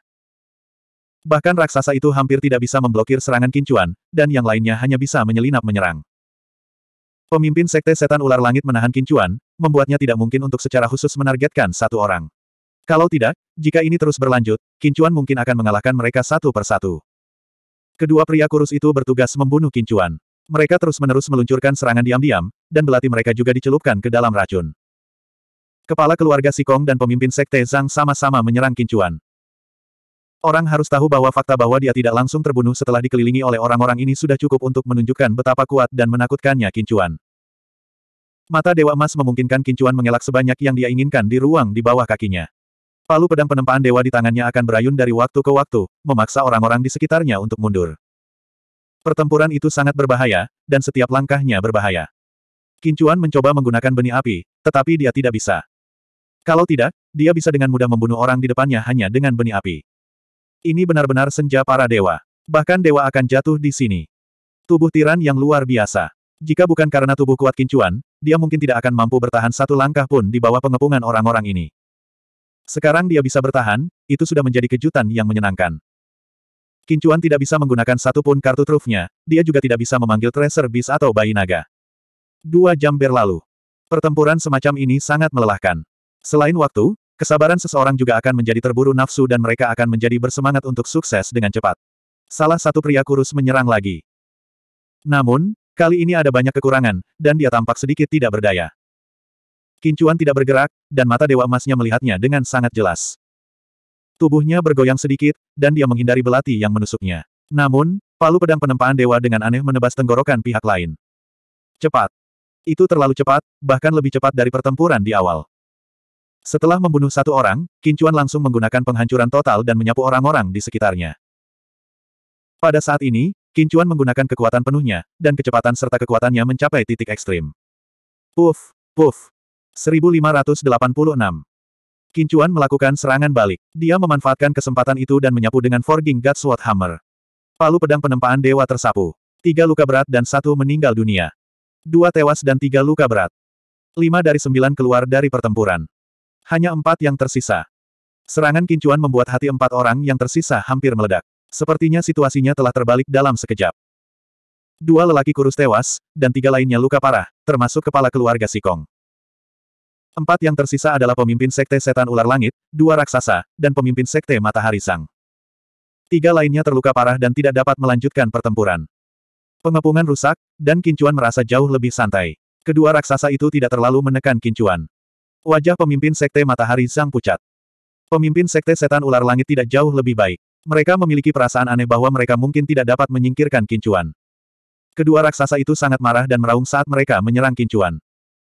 Bahkan raksasa itu hampir tidak bisa memblokir serangan Kincuan, dan yang lainnya hanya bisa menyelinap menyerang. Pemimpin Sekte Setan Ular Langit menahan kincuan, membuatnya tidak mungkin untuk secara khusus menargetkan satu orang. Kalau tidak, jika ini terus berlanjut, kincuan mungkin akan mengalahkan mereka satu persatu. Kedua pria kurus itu bertugas membunuh kincuan. Mereka terus-menerus meluncurkan serangan diam-diam, dan belati mereka juga dicelupkan ke dalam racun. Kepala keluarga Sikong dan pemimpin Sekte Zhang sama-sama menyerang kincuan. Orang harus tahu bahwa fakta bahwa dia tidak langsung terbunuh setelah dikelilingi oleh orang-orang ini sudah cukup untuk menunjukkan betapa kuat dan menakutkannya Kincuan. Mata Dewa Emas memungkinkan Kincuan mengelak sebanyak yang dia inginkan di ruang di bawah kakinya. Palu pedang penempaan dewa di tangannya akan berayun dari waktu ke waktu, memaksa orang-orang di sekitarnya untuk mundur. Pertempuran itu sangat berbahaya, dan setiap langkahnya berbahaya. Kincuan mencoba menggunakan benih api, tetapi dia tidak bisa. Kalau tidak, dia bisa dengan mudah membunuh orang di depannya hanya dengan benih api. Ini benar-benar senja para dewa. Bahkan dewa akan jatuh di sini. Tubuh tiran yang luar biasa. Jika bukan karena tubuh kuat kincuan, dia mungkin tidak akan mampu bertahan satu langkah pun di bawah pengepungan orang-orang ini. Sekarang dia bisa bertahan, itu sudah menjadi kejutan yang menyenangkan. Kincuan tidak bisa menggunakan satupun kartu trufnya, dia juga tidak bisa memanggil Tracer Beast atau Bayi Naga. Dua jam berlalu. Pertempuran semacam ini sangat melelahkan. Selain waktu, Kesabaran seseorang juga akan menjadi terburu nafsu dan mereka akan menjadi bersemangat untuk sukses dengan cepat. Salah satu pria kurus menyerang lagi. Namun, kali ini ada banyak kekurangan, dan dia tampak sedikit tidak berdaya. Kincuan tidak bergerak, dan mata dewa emasnya melihatnya dengan sangat jelas. Tubuhnya bergoyang sedikit, dan dia menghindari belati yang menusuknya. Namun, palu pedang penempaan dewa dengan aneh menebas tenggorokan pihak lain. Cepat. Itu terlalu cepat, bahkan lebih cepat dari pertempuran di awal. Setelah membunuh satu orang, Kincuan langsung menggunakan penghancuran total dan menyapu orang-orang di sekitarnya. Pada saat ini, Kincuan menggunakan kekuatan penuhnya, dan kecepatan serta kekuatannya mencapai titik ekstrim. Puff, puff. 1586. Kincuan melakukan serangan balik. Dia memanfaatkan kesempatan itu dan menyapu dengan Forging God Sword Hammer. Palu pedang penempaan dewa tersapu. Tiga luka berat dan satu meninggal dunia. Dua tewas dan tiga luka berat. Lima dari sembilan keluar dari pertempuran. Hanya empat yang tersisa. Serangan kincuan membuat hati empat orang yang tersisa hampir meledak. Sepertinya situasinya telah terbalik dalam sekejap. Dua lelaki kurus tewas, dan tiga lainnya luka parah, termasuk kepala keluarga Sikong. Empat yang tersisa adalah pemimpin sekte setan ular langit, dua raksasa, dan pemimpin sekte matahari sang. Tiga lainnya terluka parah dan tidak dapat melanjutkan pertempuran. Pengepungan rusak, dan kincuan merasa jauh lebih santai. Kedua raksasa itu tidak terlalu menekan kincuan. Wajah pemimpin Sekte Matahari Sang pucat. Pemimpin Sekte Setan Ular Langit tidak jauh lebih baik. Mereka memiliki perasaan aneh bahwa mereka mungkin tidak dapat menyingkirkan kincuan. Kedua raksasa itu sangat marah dan meraung saat mereka menyerang kincuan.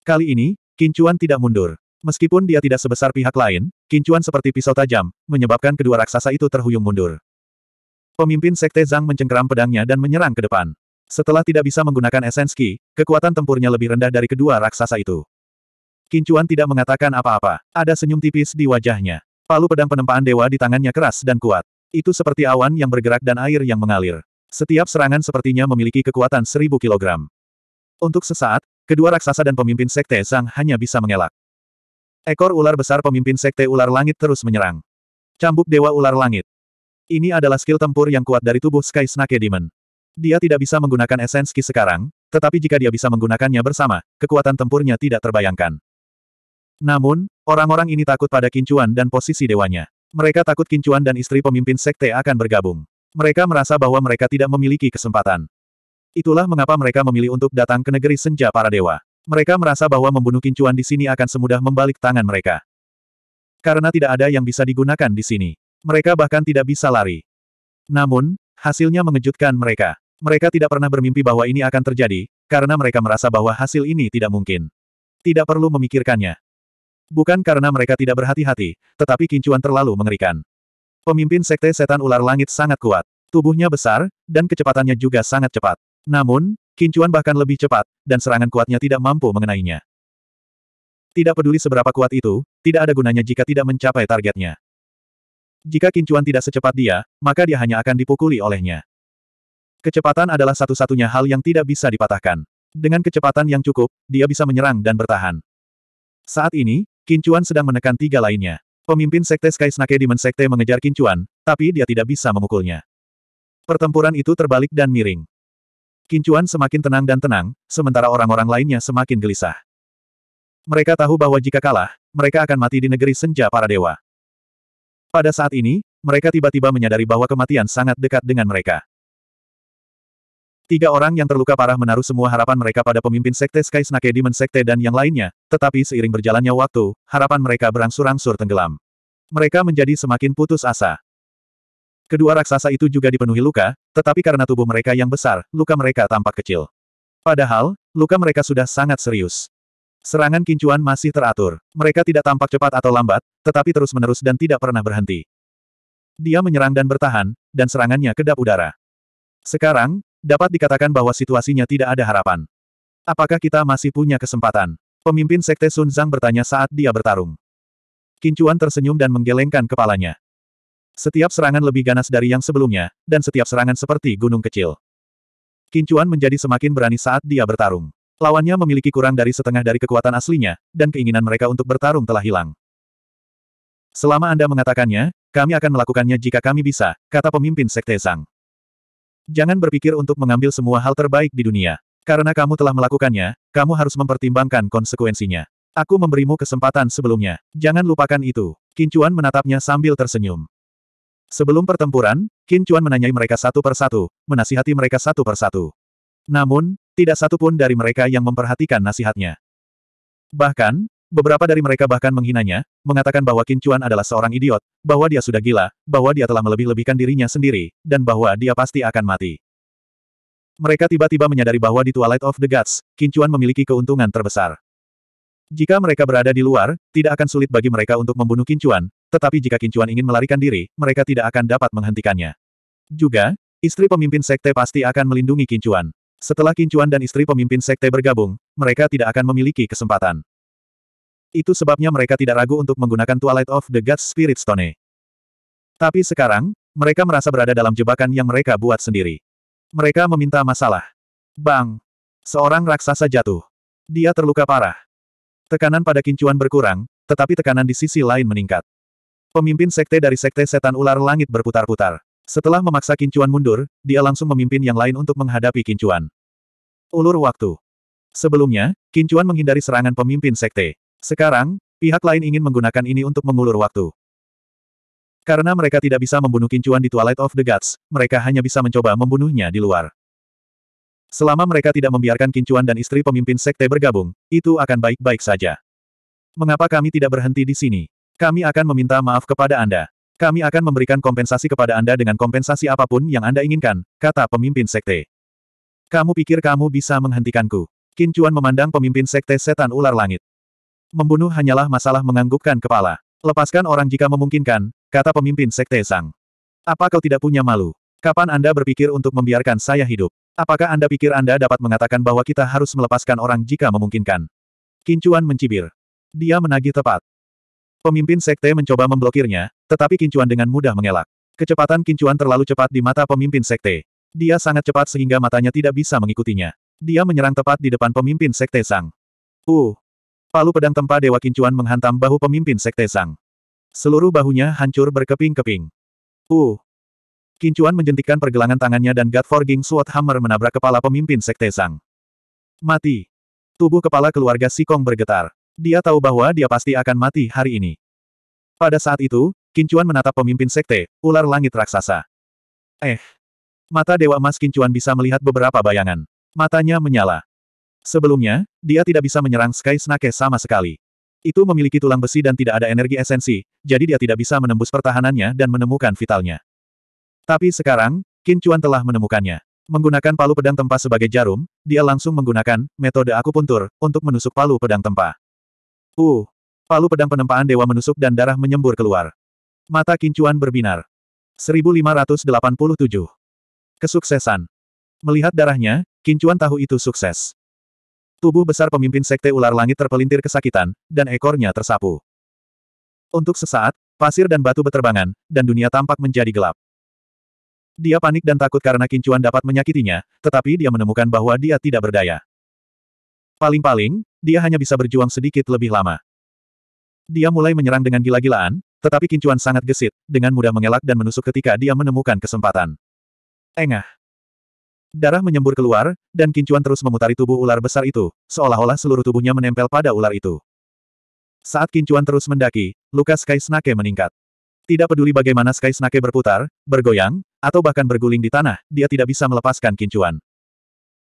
Kali ini, kincuan tidak mundur. Meskipun dia tidak sebesar pihak lain, kincuan seperti pisau tajam, menyebabkan kedua raksasa itu terhuyung mundur. Pemimpin Sekte Zhang mencengkeram pedangnya dan menyerang ke depan. Setelah tidak bisa menggunakan esenski kekuatan tempurnya lebih rendah dari kedua raksasa itu. Kincuan tidak mengatakan apa-apa. Ada senyum tipis di wajahnya. Palu pedang penempaan dewa di tangannya keras dan kuat. Itu seperti awan yang bergerak dan air yang mengalir. Setiap serangan sepertinya memiliki kekuatan seribu kilogram. Untuk sesaat, kedua raksasa dan pemimpin sekte Sang hanya bisa mengelak. Ekor ular besar pemimpin sekte ular langit terus menyerang. Cambuk dewa ular langit. Ini adalah skill tempur yang kuat dari tubuh Sky Snake Demon. Dia tidak bisa menggunakan esensi sekarang, tetapi jika dia bisa menggunakannya bersama, kekuatan tempurnya tidak terbayangkan. Namun, orang-orang ini takut pada kincuan dan posisi dewanya. Mereka takut kincuan dan istri pemimpin sekte akan bergabung. Mereka merasa bahwa mereka tidak memiliki kesempatan. Itulah mengapa mereka memilih untuk datang ke negeri senja para dewa. Mereka merasa bahwa membunuh kincuan di sini akan semudah membalik tangan mereka. Karena tidak ada yang bisa digunakan di sini. Mereka bahkan tidak bisa lari. Namun, hasilnya mengejutkan mereka. Mereka tidak pernah bermimpi bahwa ini akan terjadi, karena mereka merasa bahwa hasil ini tidak mungkin. Tidak perlu memikirkannya. Bukan karena mereka tidak berhati-hati, tetapi kincuan terlalu mengerikan. Pemimpin sekte setan ular langit sangat kuat. Tubuhnya besar, dan kecepatannya juga sangat cepat. Namun, kincuan bahkan lebih cepat, dan serangan kuatnya tidak mampu mengenainya. Tidak peduli seberapa kuat itu, tidak ada gunanya jika tidak mencapai targetnya. Jika kincuan tidak secepat dia, maka dia hanya akan dipukuli olehnya. Kecepatan adalah satu-satunya hal yang tidak bisa dipatahkan. Dengan kecepatan yang cukup, dia bisa menyerang dan bertahan. Saat ini, Kincuan sedang menekan tiga lainnya. Pemimpin Sekte Sky Snake Demon Sekte mengejar Kincuan, tapi dia tidak bisa memukulnya. Pertempuran itu terbalik dan miring. Kincuan semakin tenang dan tenang, sementara orang-orang lainnya semakin gelisah. Mereka tahu bahwa jika kalah, mereka akan mati di negeri senja para dewa. Pada saat ini, mereka tiba-tiba menyadari bahwa kematian sangat dekat dengan mereka. Tiga orang yang terluka parah menaruh semua harapan mereka pada pemimpin Sekte Sky Snake Demon Sekte dan yang lainnya, tetapi seiring berjalannya waktu, harapan mereka berangsur-angsur tenggelam. Mereka menjadi semakin putus asa. Kedua raksasa itu juga dipenuhi luka, tetapi karena tubuh mereka yang besar, luka mereka tampak kecil. Padahal, luka mereka sudah sangat serius. Serangan kincuan masih teratur. Mereka tidak tampak cepat atau lambat, tetapi terus-menerus dan tidak pernah berhenti. Dia menyerang dan bertahan, dan serangannya kedap udara. Sekarang, Dapat dikatakan bahwa situasinya tidak ada harapan. Apakah kita masih punya kesempatan? Pemimpin Sekte Sun Zhang bertanya saat dia bertarung. Kincuan tersenyum dan menggelengkan kepalanya. Setiap serangan lebih ganas dari yang sebelumnya, dan setiap serangan seperti gunung kecil. Kincuan menjadi semakin berani saat dia bertarung. Lawannya memiliki kurang dari setengah dari kekuatan aslinya, dan keinginan mereka untuk bertarung telah hilang. Selama Anda mengatakannya, kami akan melakukannya jika kami bisa, kata pemimpin Sekte Zhang. Jangan berpikir untuk mengambil semua hal terbaik di dunia. Karena kamu telah melakukannya, kamu harus mempertimbangkan konsekuensinya. Aku memberimu kesempatan sebelumnya. Jangan lupakan itu. Kincuan menatapnya sambil tersenyum. Sebelum pertempuran, Kincuan menanyai mereka satu persatu, menasihati mereka satu persatu. Namun, tidak satu pun dari mereka yang memperhatikan nasihatnya. Bahkan, Beberapa dari mereka bahkan menghinanya, mengatakan bahwa Qin Chuan adalah seorang idiot, bahwa dia sudah gila, bahwa dia telah melebih-lebihkan dirinya sendiri, dan bahwa dia pasti akan mati. Mereka tiba-tiba menyadari bahwa di Twilight of the Gods, Qin Chuan memiliki keuntungan terbesar. Jika mereka berada di luar, tidak akan sulit bagi mereka untuk membunuh Qin Chuan, tetapi jika Qin Chuan ingin melarikan diri, mereka tidak akan dapat menghentikannya. Juga, istri pemimpin sekte pasti akan melindungi Qin Chuan. Setelah Qin Chuan dan istri pemimpin sekte bergabung, mereka tidak akan memiliki kesempatan. Itu sebabnya mereka tidak ragu untuk menggunakan Twilight of the Gods Spirit Stone. Tapi sekarang, mereka merasa berada dalam jebakan yang mereka buat sendiri. Mereka meminta masalah. Bang! Seorang raksasa jatuh. Dia terluka parah. Tekanan pada kincuan berkurang, tetapi tekanan di sisi lain meningkat. Pemimpin sekte dari sekte setan ular langit berputar-putar. Setelah memaksa kincuan mundur, dia langsung memimpin yang lain untuk menghadapi kincuan. Ulur waktu. Sebelumnya, kincuan menghindari serangan pemimpin sekte. Sekarang, pihak lain ingin menggunakan ini untuk mengulur waktu. Karena mereka tidak bisa membunuh Kincuan di Twilight of the Gods, mereka hanya bisa mencoba membunuhnya di luar. Selama mereka tidak membiarkan Kincuan dan istri pemimpin sekte bergabung, itu akan baik-baik saja. Mengapa kami tidak berhenti di sini? Kami akan meminta maaf kepada Anda. Kami akan memberikan kompensasi kepada Anda dengan kompensasi apapun yang Anda inginkan, kata pemimpin sekte. Kamu pikir kamu bisa menghentikanku? Kincuan memandang pemimpin sekte setan ular langit. Membunuh hanyalah masalah menganggukkan kepala. Lepaskan orang jika memungkinkan, kata pemimpin Sekte Sang. Apa kau tidak punya malu? Kapan Anda berpikir untuk membiarkan saya hidup? Apakah Anda pikir Anda dapat mengatakan bahwa kita harus melepaskan orang jika memungkinkan? Kincuan mencibir. Dia menagih tepat. Pemimpin sekte mencoba memblokirnya, tetapi Kincuan dengan mudah mengelak. Kecepatan Kincuan terlalu cepat di mata pemimpin sekte. Dia sangat cepat sehingga matanya tidak bisa mengikutinya. Dia menyerang tepat di depan pemimpin sekte Sang. Uh, Palu pedang tempa Dewa Kincuan menghantam bahu pemimpin Sekte Zhang. Seluruh bahunya hancur berkeping-keping. Uh! Kincuan menjentikan pergelangan tangannya dan God Forging Sword Hammer menabrak kepala pemimpin Sekte Zhang. Mati! Tubuh kepala keluarga Sikong bergetar. Dia tahu bahwa dia pasti akan mati hari ini. Pada saat itu, Kincuan menatap pemimpin Sekte, ular langit raksasa. Eh! Mata Dewa Emas Kincuan bisa melihat beberapa bayangan. Matanya menyala. Sebelumnya, dia tidak bisa menyerang Sky Snake sama sekali. Itu memiliki tulang besi dan tidak ada energi esensi, jadi dia tidak bisa menembus pertahanannya dan menemukan vitalnya. Tapi sekarang, Qin Chuan telah menemukannya. Menggunakan palu pedang tempa sebagai jarum, dia langsung menggunakan metode akupuntur untuk menusuk palu pedang tempa. Uh, palu pedang penempaan dewa menusuk dan darah menyembur keluar. Mata Qin Chuan berbinar. 1587. Kesuksesan. Melihat darahnya, Qin Chuan tahu itu sukses. Tubuh besar pemimpin sekte ular langit terpelintir kesakitan, dan ekornya tersapu. Untuk sesaat, pasir dan batu beterbangan, dan dunia tampak menjadi gelap. Dia panik dan takut karena kincuan dapat menyakitinya, tetapi dia menemukan bahwa dia tidak berdaya. Paling-paling, dia hanya bisa berjuang sedikit lebih lama. Dia mulai menyerang dengan gila-gilaan, tetapi kincuan sangat gesit, dengan mudah mengelak dan menusuk ketika dia menemukan kesempatan. Engah. Darah menyembur keluar, dan kincuan terus memutari tubuh ular besar itu, seolah-olah seluruh tubuhnya menempel pada ular itu. Saat kincuan terus mendaki, luka Sky Snake meningkat. Tidak peduli bagaimana Sky Snake berputar, bergoyang, atau bahkan berguling di tanah, dia tidak bisa melepaskan kincuan.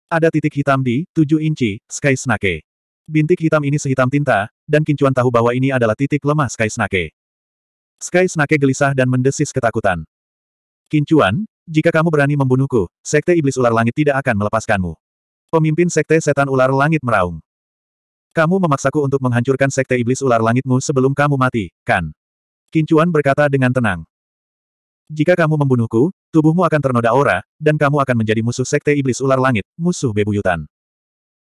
Ada titik hitam di, tujuh inci, Sky Snake. Bintik hitam ini sehitam tinta, dan kincuan tahu bahwa ini adalah titik lemah Sky Snake. Sky Snake gelisah dan mendesis ketakutan. Kincuan, jika kamu berani membunuhku, Sekte Iblis Ular Langit tidak akan melepaskanmu. Pemimpin Sekte Setan Ular Langit meraung. Kamu memaksaku untuk menghancurkan Sekte Iblis Ular Langitmu sebelum kamu mati, kan? Kincuan berkata dengan tenang. Jika kamu membunuhku, tubuhmu akan ternoda aura, dan kamu akan menjadi musuh Sekte Iblis Ular Langit, musuh bebuyutan.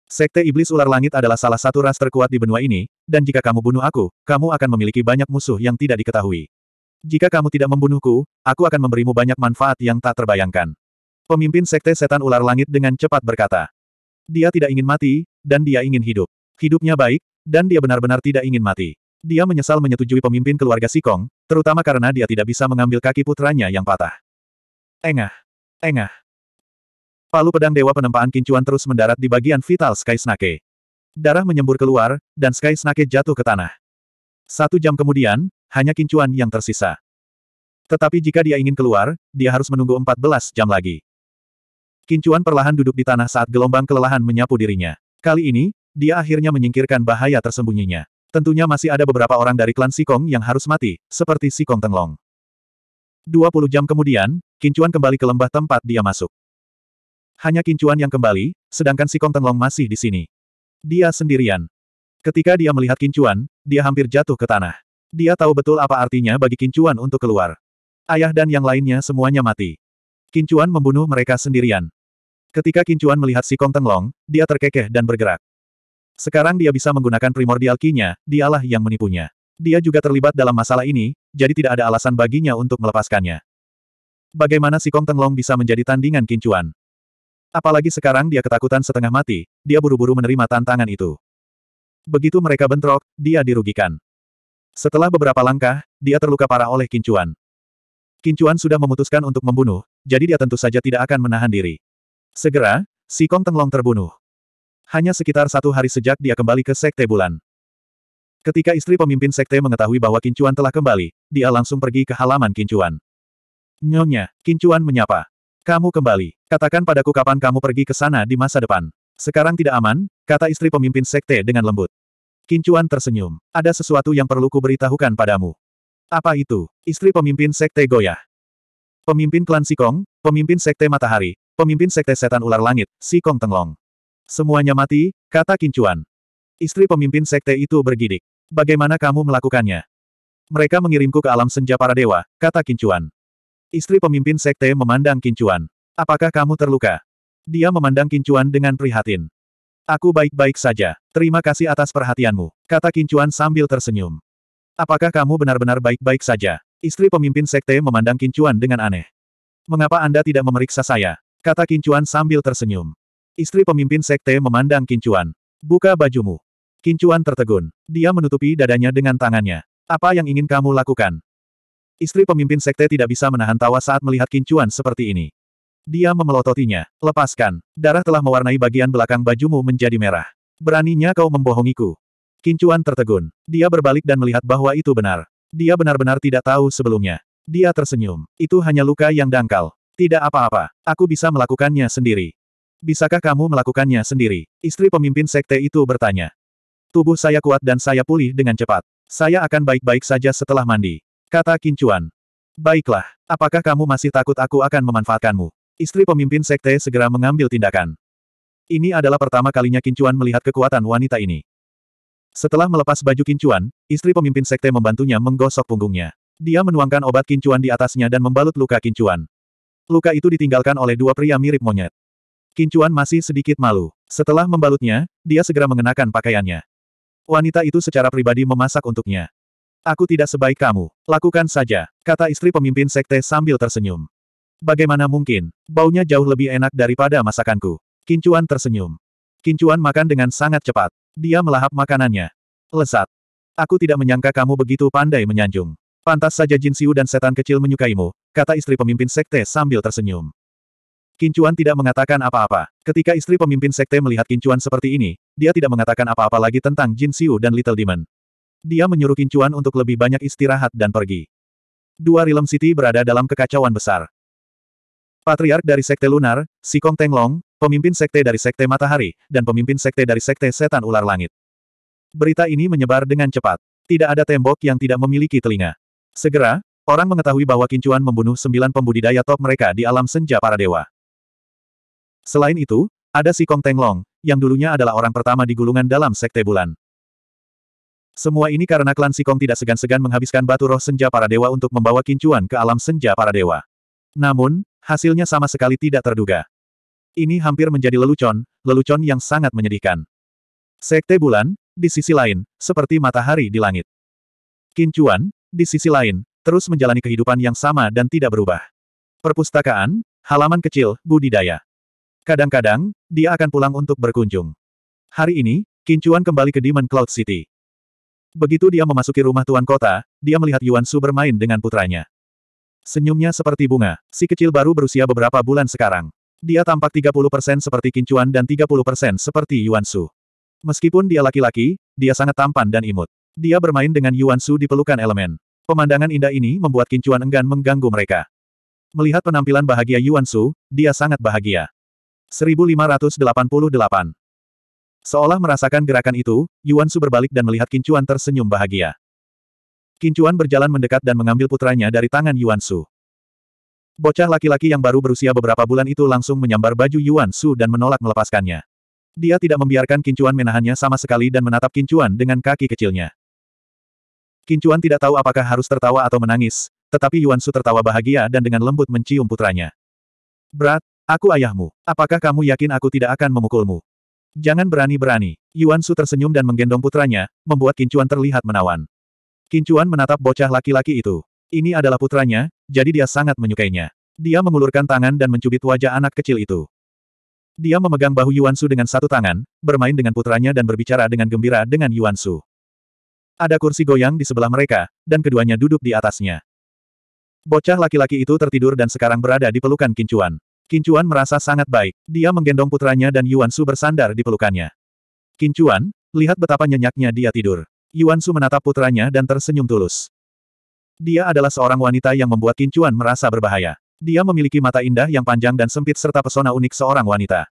Sekte Iblis Ular Langit adalah salah satu ras terkuat di benua ini, dan jika kamu bunuh aku, kamu akan memiliki banyak musuh yang tidak diketahui. Jika kamu tidak membunuhku, aku akan memberimu banyak manfaat yang tak terbayangkan. Pemimpin sekte setan ular langit dengan cepat berkata. Dia tidak ingin mati, dan dia ingin hidup. Hidupnya baik, dan dia benar-benar tidak ingin mati. Dia menyesal menyetujui pemimpin keluarga Sikong, terutama karena dia tidak bisa mengambil kaki putranya yang patah. Engah. Engah. Palu pedang dewa penempaan kincuan terus mendarat di bagian vital Sky Snake. Darah menyembur keluar, dan Sky Snake jatuh ke tanah. Satu jam kemudian, hanya kincuan yang tersisa. Tetapi jika dia ingin keluar, dia harus menunggu 14 jam lagi. Kincuan perlahan duduk di tanah saat gelombang kelelahan menyapu dirinya. Kali ini, dia akhirnya menyingkirkan bahaya tersembunyinya. Tentunya masih ada beberapa orang dari klan Sikong yang harus mati, seperti Sikong Tenglong. 20 jam kemudian, Kincuan kembali ke lembah tempat dia masuk. Hanya Kincuan yang kembali, sedangkan Sikong Tenglong masih di sini. Dia sendirian. Ketika dia melihat Kincuan, dia hampir jatuh ke tanah. Dia tahu betul apa artinya bagi Kincuan untuk keluar. Ayah dan yang lainnya semuanya mati. Kincuan membunuh mereka sendirian. Ketika Kincuan melihat si Kong Tenglong, dia terkekeh dan bergerak. Sekarang dia bisa menggunakan primordial kinya, dialah yang menipunya. Dia juga terlibat dalam masalah ini, jadi tidak ada alasan baginya untuk melepaskannya. Bagaimana si Kong Tenglong bisa menjadi tandingan Kincuan? Apalagi sekarang dia ketakutan setengah mati, dia buru-buru menerima tantangan itu. Begitu mereka bentrok, dia dirugikan. Setelah beberapa langkah, dia terluka parah oleh kincuan. Kincuan sudah memutuskan untuk membunuh, jadi dia tentu saja tidak akan menahan diri. Segera, si Kong Tenglong terbunuh. Hanya sekitar satu hari sejak dia kembali ke Sekte Bulan. Ketika istri pemimpin Sekte mengetahui bahwa Kincuan telah kembali, dia langsung pergi ke halaman Kincuan. Nyonya, Kincuan menyapa. Kamu kembali. Katakan padaku kapan kamu pergi ke sana di masa depan. Sekarang tidak aman, kata istri pemimpin sekte dengan lembut. Kincuan tersenyum. Ada sesuatu yang perlu kuberitahukan padamu. Apa itu? Istri pemimpin Sekte Goya. Pemimpin klan Sikong, pemimpin Sekte Matahari, pemimpin Sekte Setan Ular Langit, Sikong Tenglong. Semuanya mati, kata Kincuan. Istri pemimpin Sekte itu bergidik. Bagaimana kamu melakukannya? Mereka mengirimku ke alam senja para dewa, kata Kincuan. Istri pemimpin Sekte memandang Kincuan. Apakah kamu terluka? Dia memandang Kincuan dengan prihatin. Aku baik-baik saja. Terima kasih atas perhatianmu, kata Kincuan sambil tersenyum. Apakah kamu benar-benar baik-baik saja? Istri pemimpin sekte memandang Kincuan dengan aneh. Mengapa Anda tidak memeriksa saya? Kata Kincuan sambil tersenyum. Istri pemimpin sekte memandang Kincuan. Buka bajumu. Kincuan tertegun. Dia menutupi dadanya dengan tangannya. Apa yang ingin kamu lakukan? Istri pemimpin sekte tidak bisa menahan tawa saat melihat Kincuan seperti ini. Dia memelototinya. Lepaskan. Darah telah mewarnai bagian belakang bajumu menjadi merah. Beraninya kau membohongiku. Kincuan tertegun. Dia berbalik dan melihat bahwa itu benar. Dia benar-benar tidak tahu sebelumnya. Dia tersenyum. Itu hanya luka yang dangkal. Tidak apa-apa. Aku bisa melakukannya sendiri. Bisakah kamu melakukannya sendiri? Istri pemimpin sekte itu bertanya. Tubuh saya kuat dan saya pulih dengan cepat. Saya akan baik-baik saja setelah mandi. Kata Kincuan. Baiklah, apakah kamu masih takut aku akan memanfaatkanmu? Istri pemimpin sekte segera mengambil tindakan. Ini adalah pertama kalinya Kincuan melihat kekuatan wanita ini. Setelah melepas baju Kincuan, istri pemimpin sekte membantunya menggosok punggungnya. Dia menuangkan obat Kincuan di atasnya dan membalut luka Kincuan. Luka itu ditinggalkan oleh dua pria mirip monyet. Kincuan masih sedikit malu. Setelah membalutnya, dia segera mengenakan pakaiannya. Wanita itu secara pribadi memasak untuknya. Aku tidak sebaik kamu. Lakukan saja, kata istri pemimpin sekte sambil tersenyum. Bagaimana mungkin, baunya jauh lebih enak daripada masakanku. Kincuan tersenyum. Kincuan makan dengan sangat cepat. Dia melahap makanannya. Lesat. Aku tidak menyangka kamu begitu pandai menyanjung. Pantas saja Jin Siu dan setan kecil menyukaimu, kata istri pemimpin sekte sambil tersenyum. Kincuan tidak mengatakan apa-apa. Ketika istri pemimpin sekte melihat Kincuan seperti ini, dia tidak mengatakan apa-apa lagi tentang Jin Siu dan Little Demon. Dia menyuruh Kincuan untuk lebih banyak istirahat dan pergi. Dua Realm City berada dalam kekacauan besar. Patriark dari Sekte Lunar, Sikong Tenglong, pemimpin Sekte dari Sekte Matahari, dan pemimpin Sekte dari Sekte Setan Ular Langit. Berita ini menyebar dengan cepat. Tidak ada tembok yang tidak memiliki telinga. Segera, orang mengetahui bahwa Kincuan membunuh sembilan pembudidaya top mereka di alam senja para dewa. Selain itu, ada Sikong Tenglong, yang dulunya adalah orang pertama di gulungan dalam Sekte Bulan. Semua ini karena klan Sikong tidak segan-segan menghabiskan batu roh senja para dewa untuk membawa Kincuan ke alam senja para dewa. Namun, hasilnya sama sekali tidak terduga. Ini hampir menjadi lelucon, lelucon yang sangat menyedihkan. Sekte bulan, di sisi lain, seperti matahari di langit. Kincuan, di sisi lain, terus menjalani kehidupan yang sama dan tidak berubah. Perpustakaan, halaman kecil, budidaya. Kadang-kadang, dia akan pulang untuk berkunjung. Hari ini, Kincuan kembali ke Demon Cloud City. Begitu dia memasuki rumah tuan kota, dia melihat Yuan Su bermain dengan putranya. Senyumnya seperti bunga, si kecil baru berusia beberapa bulan sekarang. Dia tampak 30% seperti Kincuan dan 30% seperti Yuan Su. Meskipun dia laki-laki, dia sangat tampan dan imut. Dia bermain dengan Yuan Su di pelukan elemen. Pemandangan indah ini membuat Kincuan enggan mengganggu mereka. Melihat penampilan bahagia Yuan Su, dia sangat bahagia. 1588 Seolah merasakan gerakan itu, Yuan Su berbalik dan melihat Kincuan tersenyum bahagia. Kincuan berjalan mendekat dan mengambil putranya dari tangan Yuan Su. Bocah laki-laki yang baru berusia beberapa bulan itu langsung menyambar baju Yuan Su dan menolak melepaskannya. Dia tidak membiarkan Kincuan menahannya sama sekali dan menatap Kincuan dengan kaki kecilnya. Kincuan tidak tahu apakah harus tertawa atau menangis, tetapi Yuan Su tertawa bahagia dan dengan lembut mencium putranya. Berat, aku ayahmu. Apakah kamu yakin aku tidak akan memukulmu? Jangan berani-berani. Yuan Su tersenyum dan menggendong putranya, membuat Kincuan terlihat menawan. Kincuan menatap bocah laki-laki itu. Ini adalah putranya, jadi dia sangat menyukainya. Dia mengulurkan tangan dan mencubit wajah anak kecil itu. Dia memegang bahu Yuan Su dengan satu tangan, bermain dengan putranya dan berbicara dengan gembira dengan Yuan Su. Ada kursi goyang di sebelah mereka, dan keduanya duduk di atasnya. Bocah laki-laki itu tertidur dan sekarang berada di pelukan Kincuan. Kincuan merasa sangat baik. Dia menggendong putranya dan Yuan Su bersandar di pelukannya. Kincuan, lihat betapa nyenyaknya dia tidur. Yuan Su menatap putranya dan tersenyum tulus. Dia adalah seorang wanita yang membuat Kincuan merasa berbahaya. Dia memiliki mata indah yang panjang dan sempit serta pesona unik seorang wanita.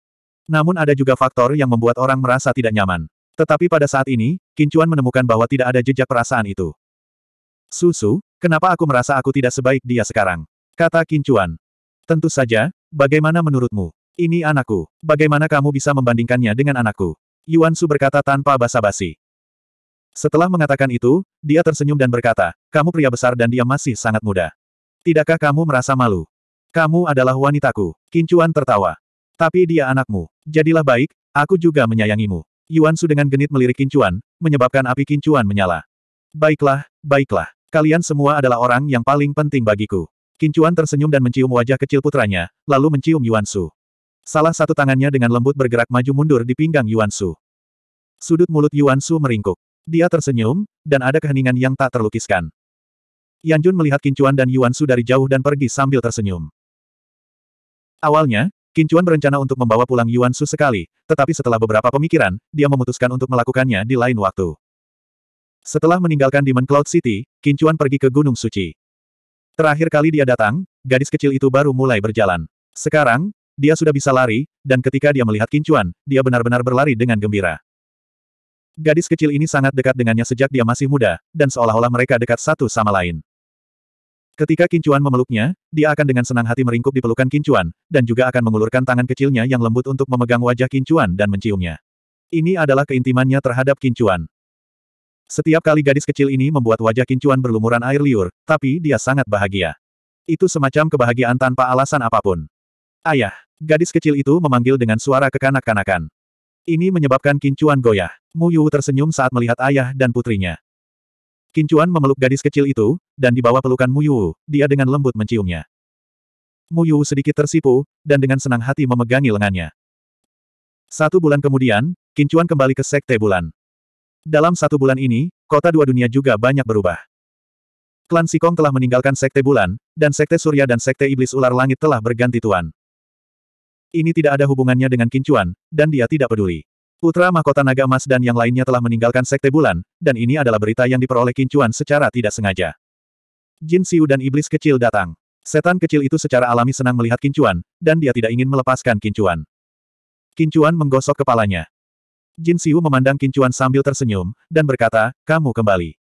Namun ada juga faktor yang membuat orang merasa tidak nyaman. Tetapi pada saat ini, Kincuan menemukan bahwa tidak ada jejak perasaan itu. Susu, kenapa aku merasa aku tidak sebaik dia sekarang? Kata Kincuan. Tentu saja, bagaimana menurutmu? Ini anakku. Bagaimana kamu bisa membandingkannya dengan anakku? Yuan Su berkata tanpa basa-basi. Setelah mengatakan itu, dia tersenyum dan berkata, kamu pria besar dan dia masih sangat muda. Tidakkah kamu merasa malu? Kamu adalah wanitaku. Kincuan tertawa. Tapi dia anakmu. Jadilah baik, aku juga menyayangimu. Yuan Su dengan genit melirik Kincuan, menyebabkan api Kincuan menyala. Baiklah, baiklah. Kalian semua adalah orang yang paling penting bagiku. Kincuan tersenyum dan mencium wajah kecil putranya, lalu mencium Yuan Su. Salah satu tangannya dengan lembut bergerak maju mundur di pinggang Yuan Su. Sudut mulut Yuan Su meringkuk. Dia tersenyum, dan ada keheningan yang tak terlukiskan. Yan Jun melihat Kincuan dan Yuan Su dari jauh dan pergi sambil tersenyum. Awalnya, Kincuan berencana untuk membawa pulang Yuan Su sekali, tetapi setelah beberapa pemikiran, dia memutuskan untuk melakukannya di lain waktu. Setelah meninggalkan Demon Cloud City, Kincuan pergi ke Gunung Suci. Terakhir kali dia datang, gadis kecil itu baru mulai berjalan. Sekarang, dia sudah bisa lari, dan ketika dia melihat Kincuan, dia benar-benar berlari dengan gembira. Gadis kecil ini sangat dekat dengannya sejak dia masih muda, dan seolah-olah mereka dekat satu sama lain. Ketika Kincuan memeluknya, dia akan dengan senang hati meringkuk di pelukan Kincuan, dan juga akan mengulurkan tangan kecilnya yang lembut untuk memegang wajah Kincuan dan menciumnya. Ini adalah keintimannya terhadap Kincuan. Setiap kali gadis kecil ini membuat wajah Kincuan berlumuran air liur, tapi dia sangat bahagia. Itu semacam kebahagiaan tanpa alasan apapun. Ayah, gadis kecil itu memanggil dengan suara kekanak-kanakan. Ini menyebabkan Kincuan goyah. Mu Yu tersenyum saat melihat ayah dan putrinya. Kincuan memeluk gadis kecil itu, dan di bawah pelukan Mu Yu, dia dengan lembut menciumnya. Mu Yu sedikit tersipu, dan dengan senang hati memegangi lengannya. Satu bulan kemudian, Kincuan kembali ke Sekte Bulan. Dalam satu bulan ini, kota dua dunia juga banyak berubah. Klan Sikong telah meninggalkan Sekte Bulan, dan Sekte Surya dan Sekte Iblis Ular Langit telah berganti tuan. Ini tidak ada hubungannya dengan kincuan, dan dia tidak peduli. Putra Mahkota Naga Emas dan yang lainnya telah meninggalkan Sekte Bulan, dan ini adalah berita yang diperoleh kincuan secara tidak sengaja. Jin Siu dan Iblis kecil datang. Setan kecil itu secara alami senang melihat kincuan, dan dia tidak ingin melepaskan kincuan. Kincuan menggosok kepalanya. Jin Siu memandang kincuan sambil tersenyum, dan berkata, kamu kembali.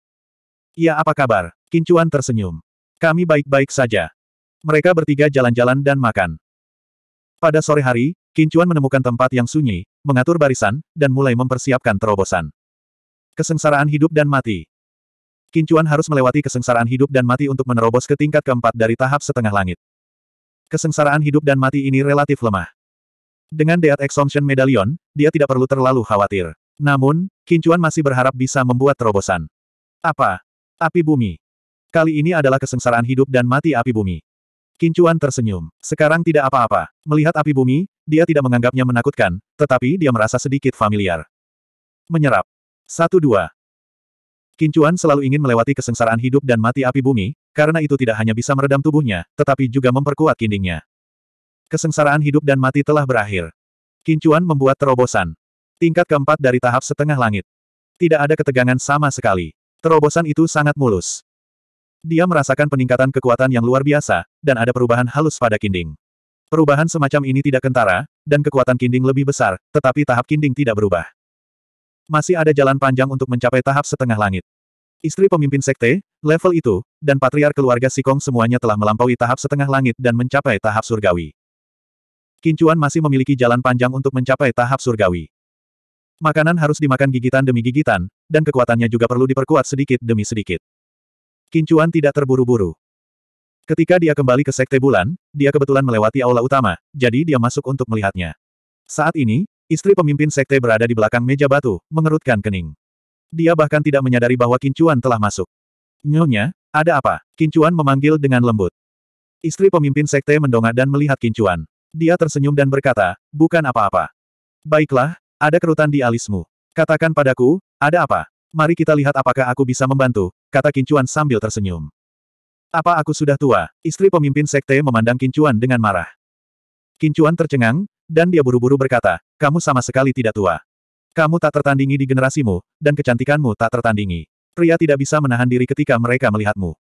Ya apa kabar? Kincuan tersenyum. Kami baik-baik saja. Mereka bertiga jalan-jalan dan makan. Pada sore hari, Kincuan menemukan tempat yang sunyi, mengatur barisan, dan mulai mempersiapkan terobosan. Kesengsaraan hidup dan mati. Kincuan harus melewati kesengsaraan hidup dan mati untuk menerobos ke tingkat keempat dari tahap setengah langit. Kesengsaraan hidup dan mati ini relatif lemah. Dengan Deat Exhaustion Medallion, dia tidak perlu terlalu khawatir. Namun, Kincuan masih berharap bisa membuat terobosan. Apa? Api bumi. Kali ini adalah kesengsaraan hidup dan mati api bumi. Kincuan tersenyum. Sekarang tidak apa-apa. Melihat api bumi, dia tidak menganggapnya menakutkan, tetapi dia merasa sedikit familiar. Menyerap. Satu dua. Kincuan selalu ingin melewati kesengsaraan hidup dan mati api bumi, karena itu tidak hanya bisa meredam tubuhnya, tetapi juga memperkuat dindingnya. Kesengsaraan hidup dan mati telah berakhir. Kincuan membuat terobosan. Tingkat keempat dari tahap setengah langit. Tidak ada ketegangan sama sekali. Terobosan itu sangat mulus. Dia merasakan peningkatan kekuatan yang luar biasa, dan ada perubahan halus pada Kinding. Perubahan semacam ini tidak kentara, dan kekuatan Kinding lebih besar, tetapi tahap Kinding tidak berubah. Masih ada jalan panjang untuk mencapai tahap setengah langit. Istri pemimpin sekte, level itu, dan patriar keluarga Sikong semuanya telah melampaui tahap setengah langit dan mencapai tahap surgawi. Kincuan masih memiliki jalan panjang untuk mencapai tahap surgawi. Makanan harus dimakan gigitan demi gigitan, dan kekuatannya juga perlu diperkuat sedikit demi sedikit. Kincuan tidak terburu-buru. Ketika dia kembali ke Sekte Bulan, dia kebetulan melewati aula utama, jadi dia masuk untuk melihatnya. Saat ini, istri pemimpin Sekte berada di belakang meja batu, mengerutkan kening. Dia bahkan tidak menyadari bahwa Kincuan telah masuk. Nyonya, ada apa? Kincuan memanggil dengan lembut. Istri pemimpin Sekte mendongak dan melihat Kincuan. Dia tersenyum dan berkata, bukan apa-apa. Baiklah, ada kerutan di alismu. Katakan padaku, ada apa? Mari kita lihat apakah aku bisa membantu, kata Kincuan sambil tersenyum. Apa aku sudah tua? Istri pemimpin sekte memandang Kincuan dengan marah. Kincuan tercengang, dan dia buru-buru berkata, kamu sama sekali tidak tua. Kamu tak tertandingi di generasimu, dan kecantikanmu tak tertandingi. Pria tidak bisa menahan diri ketika mereka melihatmu.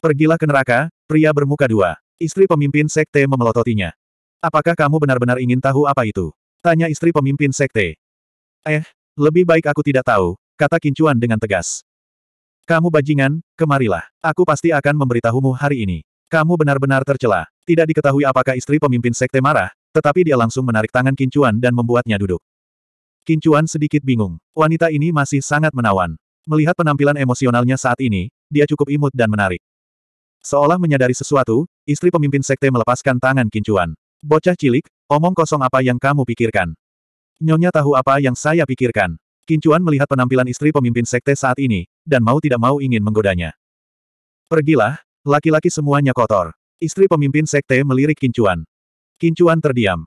Pergilah ke neraka, pria bermuka dua. Istri pemimpin sekte memelototinya. Apakah kamu benar-benar ingin tahu apa itu? Tanya istri pemimpin sekte. Eh, lebih baik aku tidak tahu, kata Kincuan dengan tegas. Kamu bajingan, kemarilah. Aku pasti akan memberitahumu hari ini. Kamu benar-benar tercela. Tidak diketahui apakah istri pemimpin sekte marah, tetapi dia langsung menarik tangan Kincuan dan membuatnya duduk. Kincuan sedikit bingung. Wanita ini masih sangat menawan. Melihat penampilan emosionalnya saat ini, dia cukup imut dan menarik. Seolah menyadari sesuatu, istri pemimpin sekte melepaskan tangan Kincuan. Bocah cilik, omong kosong apa yang kamu pikirkan? Nyonya tahu apa yang saya pikirkan. Kincuan melihat penampilan istri pemimpin sekte saat ini, dan mau tidak mau ingin menggodanya. Pergilah, laki-laki semuanya kotor. Istri pemimpin sekte melirik Kincuan. Kincuan terdiam.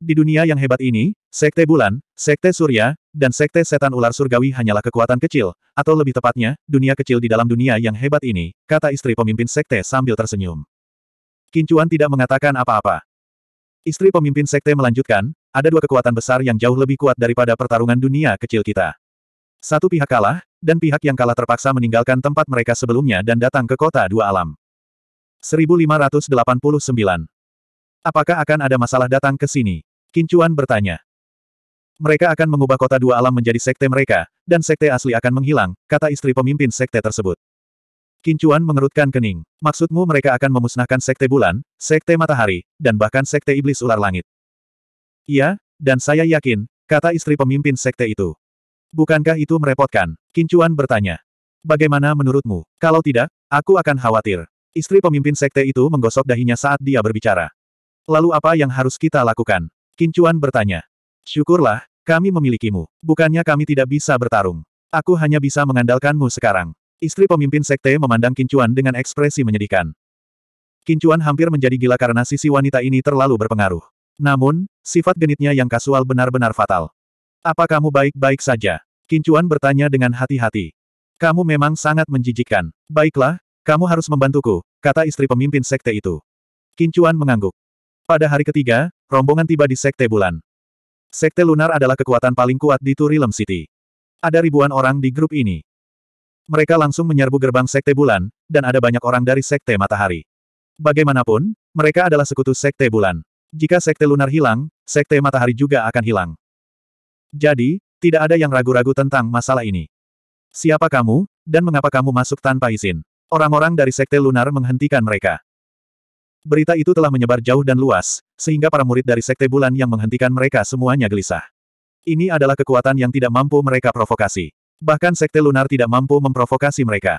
Di dunia yang hebat ini, Sekte Bulan, Sekte Surya, dan Sekte Setan Ular Surgawi hanyalah kekuatan kecil, atau lebih tepatnya, dunia kecil di dalam dunia yang hebat ini, kata istri pemimpin Sekte sambil tersenyum. Kincuan tidak mengatakan apa-apa. Istri pemimpin Sekte melanjutkan, ada dua kekuatan besar yang jauh lebih kuat daripada pertarungan dunia kecil kita. Satu pihak kalah, dan pihak yang kalah terpaksa meninggalkan tempat mereka sebelumnya dan datang ke kota dua alam. 1589. Apakah akan ada masalah datang ke sini? Kincuan bertanya. Mereka akan mengubah kota dua alam menjadi sekte mereka, dan sekte asli akan menghilang, kata istri pemimpin sekte tersebut. Kincuan mengerutkan kening. Maksudmu mereka akan memusnahkan sekte bulan, sekte matahari, dan bahkan sekte iblis ular langit. Iya, dan saya yakin, kata istri pemimpin sekte itu. Bukankah itu merepotkan? Kincuan bertanya. Bagaimana menurutmu? Kalau tidak, aku akan khawatir. Istri pemimpin sekte itu menggosok dahinya saat dia berbicara. Lalu apa yang harus kita lakukan? Kincuan bertanya. Syukurlah, kami memilikimu. Bukannya kami tidak bisa bertarung. Aku hanya bisa mengandalkanmu sekarang. Istri pemimpin sekte memandang Kincuan dengan ekspresi menyedihkan. Kincuan hampir menjadi gila karena sisi wanita ini terlalu berpengaruh. Namun, sifat genitnya yang kasual benar-benar fatal. Apa kamu baik-baik saja? Kincuan bertanya dengan hati-hati. Kamu memang sangat menjijikkan. Baiklah, kamu harus membantuku, kata istri pemimpin sekte itu. Kincuan mengangguk. Pada hari ketiga, rombongan tiba di sekte bulan. Sekte lunar adalah kekuatan paling kuat di Turilem City. Ada ribuan orang di grup ini. Mereka langsung menyerbu gerbang sekte bulan, dan ada banyak orang dari sekte matahari. Bagaimanapun, mereka adalah sekutu sekte bulan. Jika sekte lunar hilang, sekte matahari juga akan hilang. Jadi, tidak ada yang ragu-ragu tentang masalah ini. Siapa kamu, dan mengapa kamu masuk tanpa izin? Orang-orang dari sekte lunar menghentikan mereka. Berita itu telah menyebar jauh dan luas, sehingga para murid dari sekte bulan yang menghentikan mereka semuanya gelisah. Ini adalah kekuatan yang tidak mampu mereka provokasi. Bahkan sekte lunar tidak mampu memprovokasi mereka.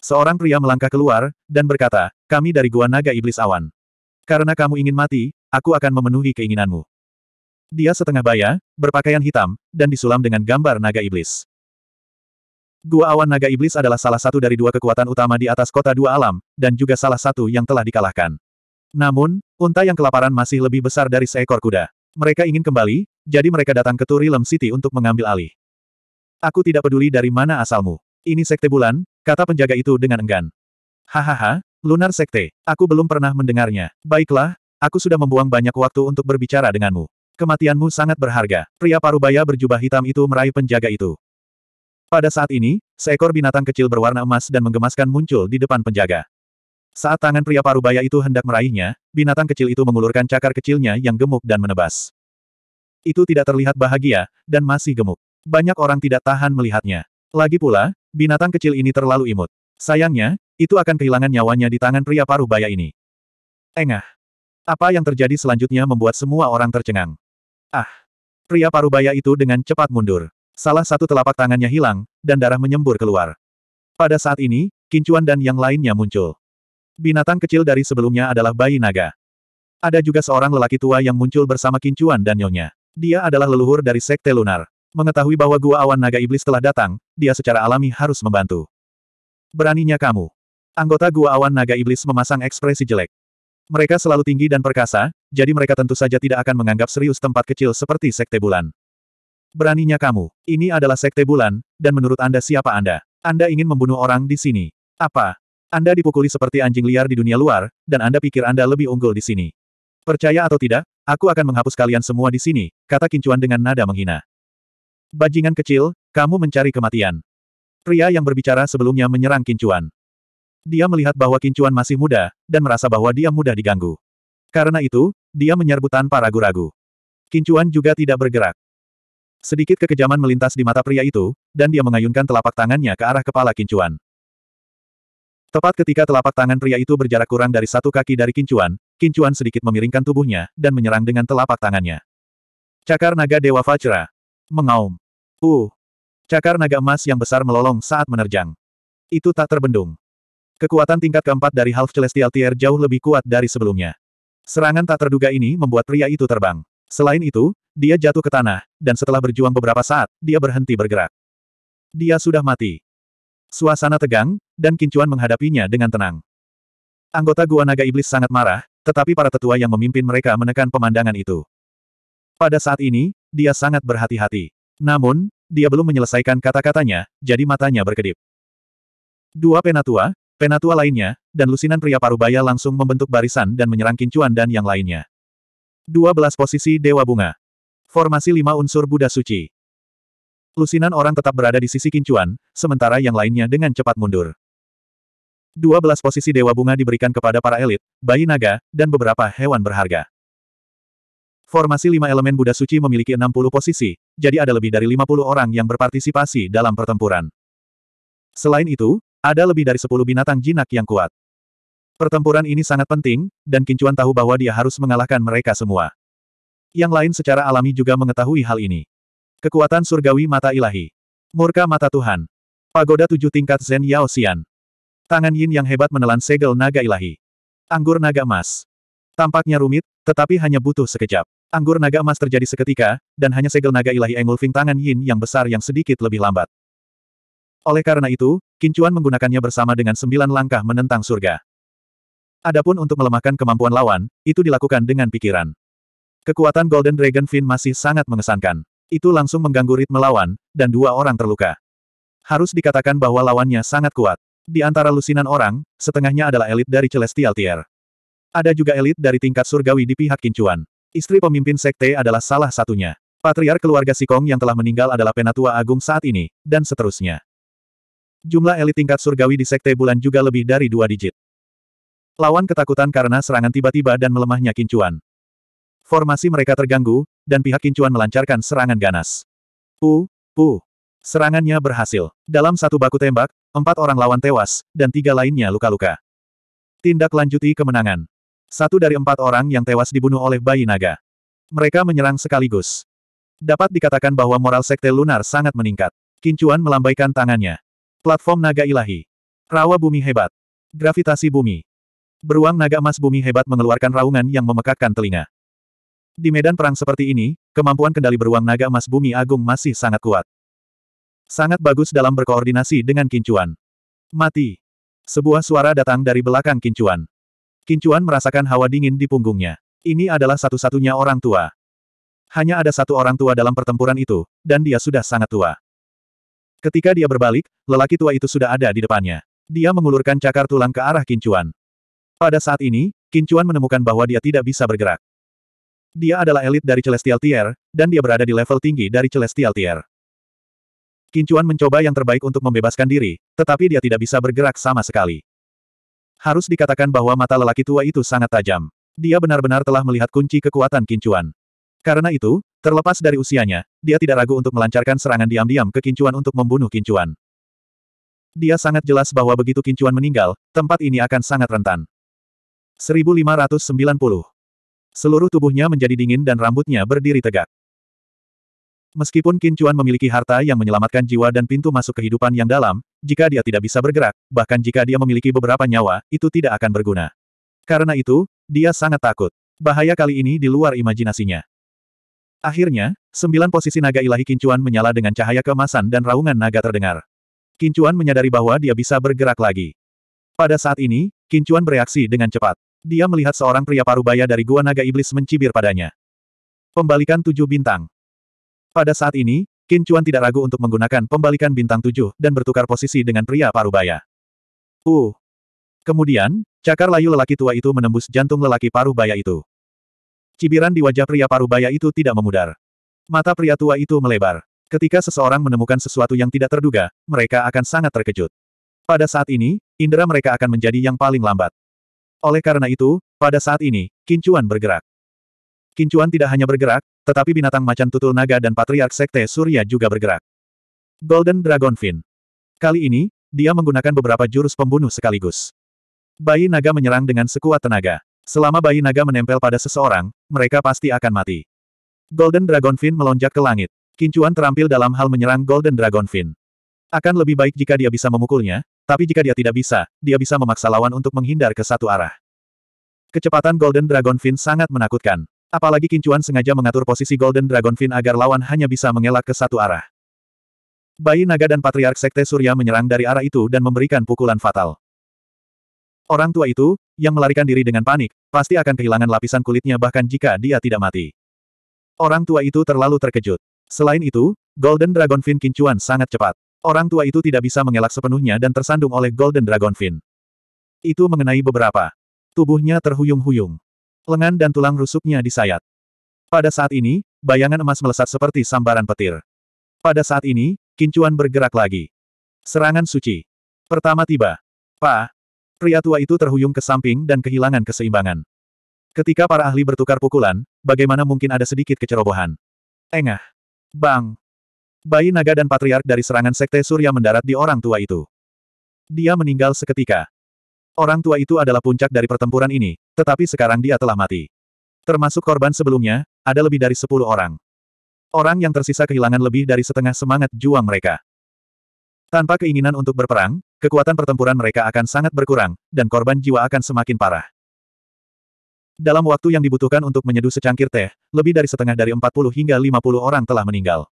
Seorang pria melangkah keluar, dan berkata, kami dari Gua Naga Iblis Awan. Karena kamu ingin mati, aku akan memenuhi keinginanmu. Dia setengah baya, berpakaian hitam, dan disulam dengan gambar naga iblis. Gua awan naga iblis adalah salah satu dari dua kekuatan utama di atas kota dua alam, dan juga salah satu yang telah dikalahkan. Namun, unta yang kelaparan masih lebih besar dari seekor kuda. Mereka ingin kembali, jadi mereka datang ke Turilem City untuk mengambil alih. Aku tidak peduli dari mana asalmu. Ini sekte bulan, kata penjaga itu dengan enggan. Hahaha, Lunar Sekte, aku belum pernah mendengarnya. Baiklah, aku sudah membuang banyak waktu untuk berbicara denganmu. Kematianmu sangat berharga. Pria parubaya berjubah hitam itu meraih penjaga itu. Pada saat ini, seekor binatang kecil berwarna emas dan menggemaskan muncul di depan penjaga. Saat tangan pria parubaya itu hendak meraihnya, binatang kecil itu mengulurkan cakar kecilnya yang gemuk dan menebas. Itu tidak terlihat bahagia, dan masih gemuk. Banyak orang tidak tahan melihatnya. Lagi pula, binatang kecil ini terlalu imut. Sayangnya, itu akan kehilangan nyawanya di tangan pria paruh baya ini. Engah. Apa yang terjadi selanjutnya membuat semua orang tercengang. Ah! Pria paruh baya itu dengan cepat mundur. Salah satu telapak tangannya hilang, dan darah menyembur keluar. Pada saat ini, Kincuan dan yang lainnya muncul. Binatang kecil dari sebelumnya adalah bayi naga. Ada juga seorang lelaki tua yang muncul bersama Kincuan dan Nyonya. Dia adalah leluhur dari Sekte Lunar. Mengetahui bahwa gua awan naga iblis telah datang, dia secara alami harus membantu. Beraninya kamu. Anggota Gua Awan Naga Iblis memasang ekspresi jelek. Mereka selalu tinggi dan perkasa, jadi mereka tentu saja tidak akan menganggap serius tempat kecil seperti Sekte Bulan. Beraninya kamu, ini adalah Sekte Bulan, dan menurut Anda siapa Anda? Anda ingin membunuh orang di sini. Apa? Anda dipukuli seperti anjing liar di dunia luar, dan Anda pikir Anda lebih unggul di sini. Percaya atau tidak, aku akan menghapus kalian semua di sini, kata Kincuan dengan nada menghina. Bajingan kecil, kamu mencari kematian. Pria yang berbicara sebelumnya menyerang Kincuan. Dia melihat bahwa Kincuan masih muda, dan merasa bahwa dia mudah diganggu. Karena itu, dia menyerbu tanpa ragu-ragu. Kincuan juga tidak bergerak. Sedikit kekejaman melintas di mata pria itu, dan dia mengayunkan telapak tangannya ke arah kepala Kincuan. Tepat ketika telapak tangan pria itu berjarak kurang dari satu kaki dari Kincuan, Kincuan sedikit memiringkan tubuhnya, dan menyerang dengan telapak tangannya. Cakar naga Dewa Fajra. Mengaum. Uh. Cakar naga emas yang besar melolong saat menerjang. Itu tak terbendung. Kekuatan tingkat keempat dari Half Celestial Tier jauh lebih kuat dari sebelumnya. Serangan tak terduga ini membuat pria itu terbang. Selain itu, dia jatuh ke tanah, dan setelah berjuang beberapa saat, dia berhenti bergerak. Dia sudah mati. Suasana tegang, dan Kincuan menghadapinya dengan tenang. Anggota Gua Naga Iblis sangat marah, tetapi para tetua yang memimpin mereka menekan pemandangan itu. Pada saat ini, dia sangat berhati-hati. Namun, dia belum menyelesaikan kata-katanya, jadi matanya berkedip. Dua penatua, Penatua lainnya, dan lusinan pria parubaya langsung membentuk barisan dan menyerang kincuan dan yang lainnya. 12 posisi Dewa Bunga. Formasi 5 unsur Buddha Suci. Lusinan orang tetap berada di sisi kincuan, sementara yang lainnya dengan cepat mundur. 12 posisi Dewa Bunga diberikan kepada para elit, bayi naga, dan beberapa hewan berharga. Formasi lima elemen Buddha Suci memiliki 60 posisi, jadi ada lebih dari 50 orang yang berpartisipasi dalam pertempuran. Selain itu, ada lebih dari sepuluh binatang jinak yang kuat. Pertempuran ini sangat penting, dan Kincuan tahu bahwa dia harus mengalahkan mereka semua. Yang lain secara alami juga mengetahui hal ini. Kekuatan surgawi mata ilahi. Murka mata Tuhan. Pagoda tujuh tingkat Zen Yao Xian. Tangan Yin yang hebat menelan segel naga ilahi. Anggur naga emas. Tampaknya rumit, tetapi hanya butuh sekejap. Anggur naga emas terjadi seketika, dan hanya segel naga ilahi Engulfing tangan Yin yang besar yang sedikit lebih lambat. Oleh karena itu, Kincuan menggunakannya bersama dengan sembilan langkah menentang surga. Adapun untuk melemahkan kemampuan lawan, itu dilakukan dengan pikiran. Kekuatan Golden Dragon Fin masih sangat mengesankan. Itu langsung mengganggu ritme lawan, dan dua orang terluka. Harus dikatakan bahwa lawannya sangat kuat. Di antara lusinan orang, setengahnya adalah elit dari Celestial Tier. Ada juga elit dari tingkat surgawi di pihak Kincuan. Istri pemimpin sekte adalah salah satunya. Patriar keluarga Sikong yang telah meninggal adalah penatua agung saat ini, dan seterusnya. Jumlah elit tingkat surgawi di Sekte Bulan juga lebih dari dua digit. Lawan ketakutan karena serangan tiba-tiba dan melemahnya kincuan. Formasi mereka terganggu, dan pihak kincuan melancarkan serangan ganas. Pu, pu. Serangannya berhasil. Dalam satu baku tembak, empat orang lawan tewas, dan tiga lainnya luka-luka. Tindak lanjuti kemenangan. Satu dari empat orang yang tewas dibunuh oleh bayi naga. Mereka menyerang sekaligus. Dapat dikatakan bahwa moral sekte lunar sangat meningkat. Kincuan melambaikan tangannya. Platform naga ilahi. Rawa bumi hebat. Gravitasi bumi. Beruang naga emas bumi hebat mengeluarkan raungan yang memekakkan telinga. Di medan perang seperti ini, kemampuan kendali beruang naga emas bumi agung masih sangat kuat. Sangat bagus dalam berkoordinasi dengan kincuan. Mati. Sebuah suara datang dari belakang kincuan. Kincuan merasakan hawa dingin di punggungnya. Ini adalah satu-satunya orang tua. Hanya ada satu orang tua dalam pertempuran itu, dan dia sudah sangat tua. Ketika dia berbalik, lelaki tua itu sudah ada di depannya. Dia mengulurkan cakar tulang ke arah Kincuan. Pada saat ini, Kincuan menemukan bahwa dia tidak bisa bergerak. Dia adalah elit dari Celestial Tier, dan dia berada di level tinggi dari Celestial Tier. Kincuan mencoba yang terbaik untuk membebaskan diri, tetapi dia tidak bisa bergerak sama sekali. Harus dikatakan bahwa mata lelaki tua itu sangat tajam. Dia benar-benar telah melihat kunci kekuatan Kincuan. Karena itu, Terlepas dari usianya, dia tidak ragu untuk melancarkan serangan diam-diam ke Kincuan untuk membunuh Kincuan. Dia sangat jelas bahwa begitu Kincuan meninggal, tempat ini akan sangat rentan. 1590. Seluruh tubuhnya menjadi dingin dan rambutnya berdiri tegak. Meskipun Kincuan memiliki harta yang menyelamatkan jiwa dan pintu masuk kehidupan yang dalam, jika dia tidak bisa bergerak, bahkan jika dia memiliki beberapa nyawa, itu tidak akan berguna. Karena itu, dia sangat takut. Bahaya kali ini di luar imajinasinya. Akhirnya, sembilan posisi naga ilahi Kincuan menyala dengan cahaya kemasan dan raungan naga terdengar. Kincuan menyadari bahwa dia bisa bergerak lagi. Pada saat ini, Kincuan bereaksi dengan cepat. Dia melihat seorang pria parubaya dari gua naga iblis mencibir padanya. Pembalikan tujuh bintang. Pada saat ini, Kincuan tidak ragu untuk menggunakan pembalikan bintang tujuh dan bertukar posisi dengan pria parubaya. Uh. Kemudian, cakar layu lelaki tua itu menembus jantung lelaki parubaya itu. Cibiran di wajah pria parubaya itu tidak memudar. Mata pria tua itu melebar. Ketika seseorang menemukan sesuatu yang tidak terduga, mereka akan sangat terkejut. Pada saat ini, indera mereka akan menjadi yang paling lambat. Oleh karena itu, pada saat ini, Kincuan bergerak. Kincuan tidak hanya bergerak, tetapi binatang macan tutul naga dan patriark sekte Surya juga bergerak. Golden Dragon Fin. Kali ini, dia menggunakan beberapa jurus pembunuh sekaligus. Bayi naga menyerang dengan sekuat tenaga. Selama bayi naga menempel pada seseorang, mereka pasti akan mati. Golden Dragonfin melonjak ke langit. Kincuan terampil dalam hal menyerang Golden Dragonfin. Akan lebih baik jika dia bisa memukulnya, tapi jika dia tidak bisa, dia bisa memaksa lawan untuk menghindar ke satu arah. Kecepatan Golden Dragonfin sangat menakutkan. Apalagi Kincuan sengaja mengatur posisi Golden Dragonfin agar lawan hanya bisa mengelak ke satu arah. Bayi naga dan patriark sekte surya menyerang dari arah itu dan memberikan pukulan fatal. Orang tua itu, yang melarikan diri dengan panik, pasti akan kehilangan lapisan kulitnya bahkan jika dia tidak mati. Orang tua itu terlalu terkejut. Selain itu, Golden Dragonfin Kincuan sangat cepat. Orang tua itu tidak bisa mengelak sepenuhnya dan tersandung oleh Golden Dragonfin. Itu mengenai beberapa. Tubuhnya terhuyung-huyung. Lengan dan tulang rusuknya disayat. Pada saat ini, bayangan emas melesat seperti sambaran petir. Pada saat ini, Kincuan bergerak lagi. Serangan suci. Pertama tiba. Pak pria tua itu terhuyung ke samping dan kehilangan keseimbangan. Ketika para ahli bertukar pukulan, bagaimana mungkin ada sedikit kecerobohan? Engah. Bang. Bayi naga dan patriark dari serangan sekte surya mendarat di orang tua itu. Dia meninggal seketika. Orang tua itu adalah puncak dari pertempuran ini, tetapi sekarang dia telah mati. Termasuk korban sebelumnya, ada lebih dari sepuluh orang. Orang yang tersisa kehilangan lebih dari setengah semangat juang mereka. Tanpa keinginan untuk berperang, kekuatan pertempuran mereka akan sangat berkurang, dan korban jiwa akan semakin parah. Dalam waktu yang dibutuhkan untuk menyeduh secangkir teh, lebih dari setengah dari 40 hingga 50 orang telah meninggal.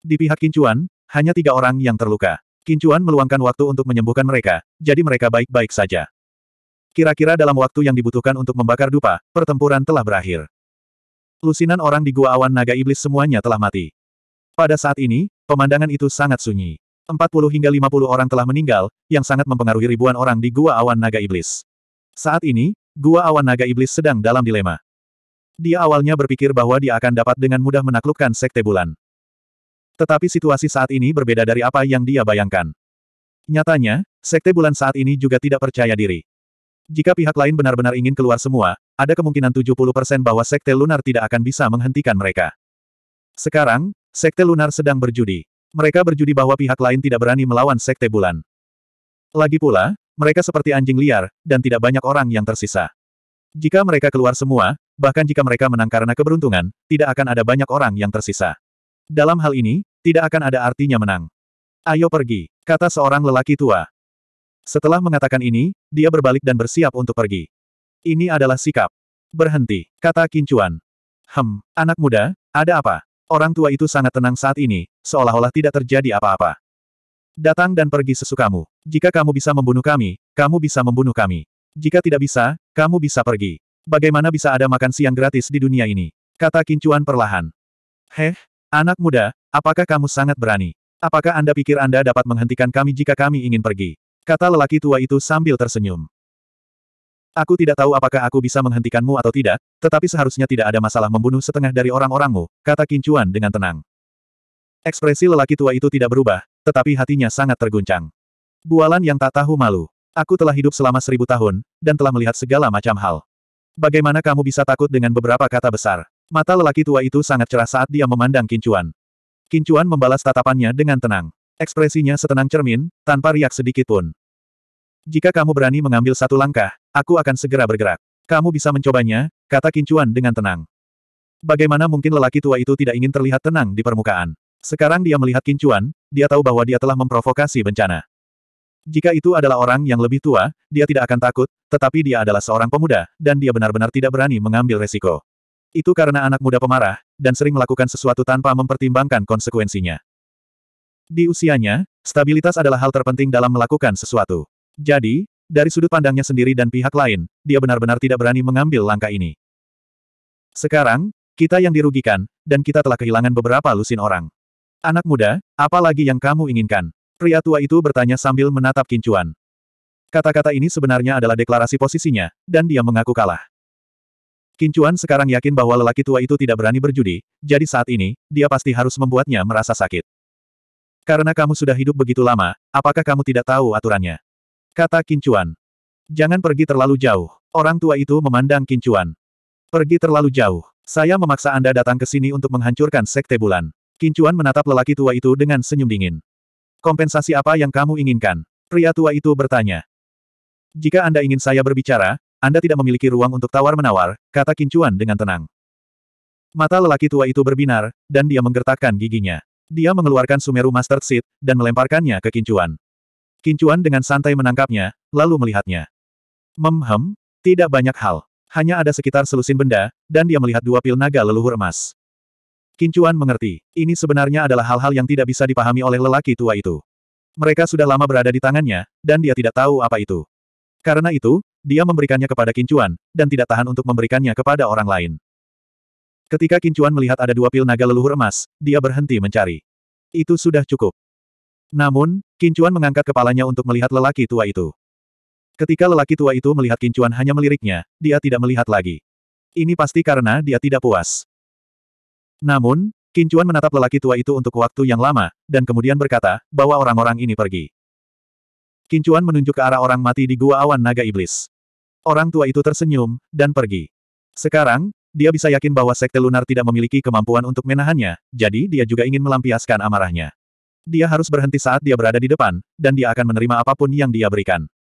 Di pihak Kincuan, hanya tiga orang yang terluka. Kincuan meluangkan waktu untuk menyembuhkan mereka, jadi mereka baik-baik saja. Kira-kira dalam waktu yang dibutuhkan untuk membakar dupa, pertempuran telah berakhir. Lusinan orang di Gua Awan Naga Iblis semuanya telah mati. Pada saat ini, pemandangan itu sangat sunyi. 40 hingga 50 orang telah meninggal, yang sangat mempengaruhi ribuan orang di Gua Awan Naga Iblis. Saat ini, Gua Awan Naga Iblis sedang dalam dilema. Dia awalnya berpikir bahwa dia akan dapat dengan mudah menaklukkan Sekte Bulan. Tetapi situasi saat ini berbeda dari apa yang dia bayangkan. Nyatanya, Sekte Bulan saat ini juga tidak percaya diri. Jika pihak lain benar-benar ingin keluar semua, ada kemungkinan 70% bahwa Sekte Lunar tidak akan bisa menghentikan mereka. Sekarang, Sekte Lunar sedang berjudi. Mereka berjudi bahwa pihak lain tidak berani melawan Sekte Bulan. Lagi pula, mereka seperti anjing liar, dan tidak banyak orang yang tersisa. Jika mereka keluar semua, bahkan jika mereka menang karena keberuntungan, tidak akan ada banyak orang yang tersisa. Dalam hal ini, tidak akan ada artinya menang. Ayo pergi, kata seorang lelaki tua. Setelah mengatakan ini, dia berbalik dan bersiap untuk pergi. Ini adalah sikap. Berhenti, kata Kincuan. Hem, anak muda, ada apa? Orang tua itu sangat tenang saat ini, seolah-olah tidak terjadi apa-apa. Datang dan pergi sesukamu. Jika kamu bisa membunuh kami, kamu bisa membunuh kami. Jika tidak bisa, kamu bisa pergi. Bagaimana bisa ada makan siang gratis di dunia ini? Kata Kincuan perlahan. Heh, anak muda, apakah kamu sangat berani? Apakah Anda pikir Anda dapat menghentikan kami jika kami ingin pergi? Kata lelaki tua itu sambil tersenyum. Aku tidak tahu apakah aku bisa menghentikanmu atau tidak, tetapi seharusnya tidak ada masalah membunuh setengah dari orang-orangmu, kata Kincuan dengan tenang. Ekspresi lelaki tua itu tidak berubah, tetapi hatinya sangat terguncang. Bualan yang tak tahu malu. Aku telah hidup selama seribu tahun, dan telah melihat segala macam hal. Bagaimana kamu bisa takut dengan beberapa kata besar? Mata lelaki tua itu sangat cerah saat dia memandang Kincuan. Kincuan membalas tatapannya dengan tenang. Ekspresinya setenang cermin, tanpa riak sedikit pun. Jika kamu berani mengambil satu langkah, aku akan segera bergerak. Kamu bisa mencobanya, kata Kincuan dengan tenang. Bagaimana mungkin lelaki tua itu tidak ingin terlihat tenang di permukaan? Sekarang dia melihat Kincuan, dia tahu bahwa dia telah memprovokasi bencana. Jika itu adalah orang yang lebih tua, dia tidak akan takut, tetapi dia adalah seorang pemuda, dan dia benar-benar tidak berani mengambil resiko. Itu karena anak muda pemarah, dan sering melakukan sesuatu tanpa mempertimbangkan konsekuensinya. Di usianya, stabilitas adalah hal terpenting dalam melakukan sesuatu. Jadi, dari sudut pandangnya sendiri dan pihak lain, dia benar-benar tidak berani mengambil langkah ini. Sekarang, kita yang dirugikan, dan kita telah kehilangan beberapa lusin orang. Anak muda, apa lagi yang kamu inginkan? Pria tua itu bertanya sambil menatap kincuan. Kata-kata ini sebenarnya adalah deklarasi posisinya, dan dia mengaku kalah. Kincuan sekarang yakin bahwa lelaki tua itu tidak berani berjudi, jadi saat ini, dia pasti harus membuatnya merasa sakit. Karena kamu sudah hidup begitu lama, apakah kamu tidak tahu aturannya? kata Kincuan. Jangan pergi terlalu jauh. Orang tua itu memandang Kincuan. Pergi terlalu jauh. Saya memaksa Anda datang ke sini untuk menghancurkan Sekte Bulan. Kincuan menatap lelaki tua itu dengan senyum dingin. Kompensasi apa yang kamu inginkan? Pria tua itu bertanya. Jika Anda ingin saya berbicara, Anda tidak memiliki ruang untuk tawar-menawar, kata Kincuan dengan tenang. Mata lelaki tua itu berbinar, dan dia menggertakkan giginya. Dia mengeluarkan Sumeru master Seed, dan melemparkannya ke Kincuan. Kincuan dengan santai menangkapnya, lalu melihatnya. Memhem, tidak banyak hal. Hanya ada sekitar selusin benda, dan dia melihat dua pil naga leluhur emas. Kincuan mengerti, ini sebenarnya adalah hal-hal yang tidak bisa dipahami oleh lelaki tua itu. Mereka sudah lama berada di tangannya, dan dia tidak tahu apa itu. Karena itu, dia memberikannya kepada Kincuan, dan tidak tahan untuk memberikannya kepada orang lain. Ketika Kincuan melihat ada dua pil naga leluhur emas, dia berhenti mencari. Itu sudah cukup. Namun, Kincuan mengangkat kepalanya untuk melihat lelaki tua itu. Ketika lelaki tua itu melihat Kincuan hanya meliriknya, dia tidak melihat lagi. Ini pasti karena dia tidak puas. Namun, Kincuan menatap lelaki tua itu untuk waktu yang lama, dan kemudian berkata, bahwa orang-orang ini pergi. Kincuan menunjuk ke arah orang mati di Gua Awan Naga Iblis. Orang tua itu tersenyum, dan pergi. Sekarang, dia bisa yakin bahwa Sekte Lunar tidak memiliki kemampuan untuk menahannya, jadi dia juga ingin melampiaskan amarahnya dia harus berhenti saat dia berada di depan, dan dia akan menerima apapun yang dia berikan.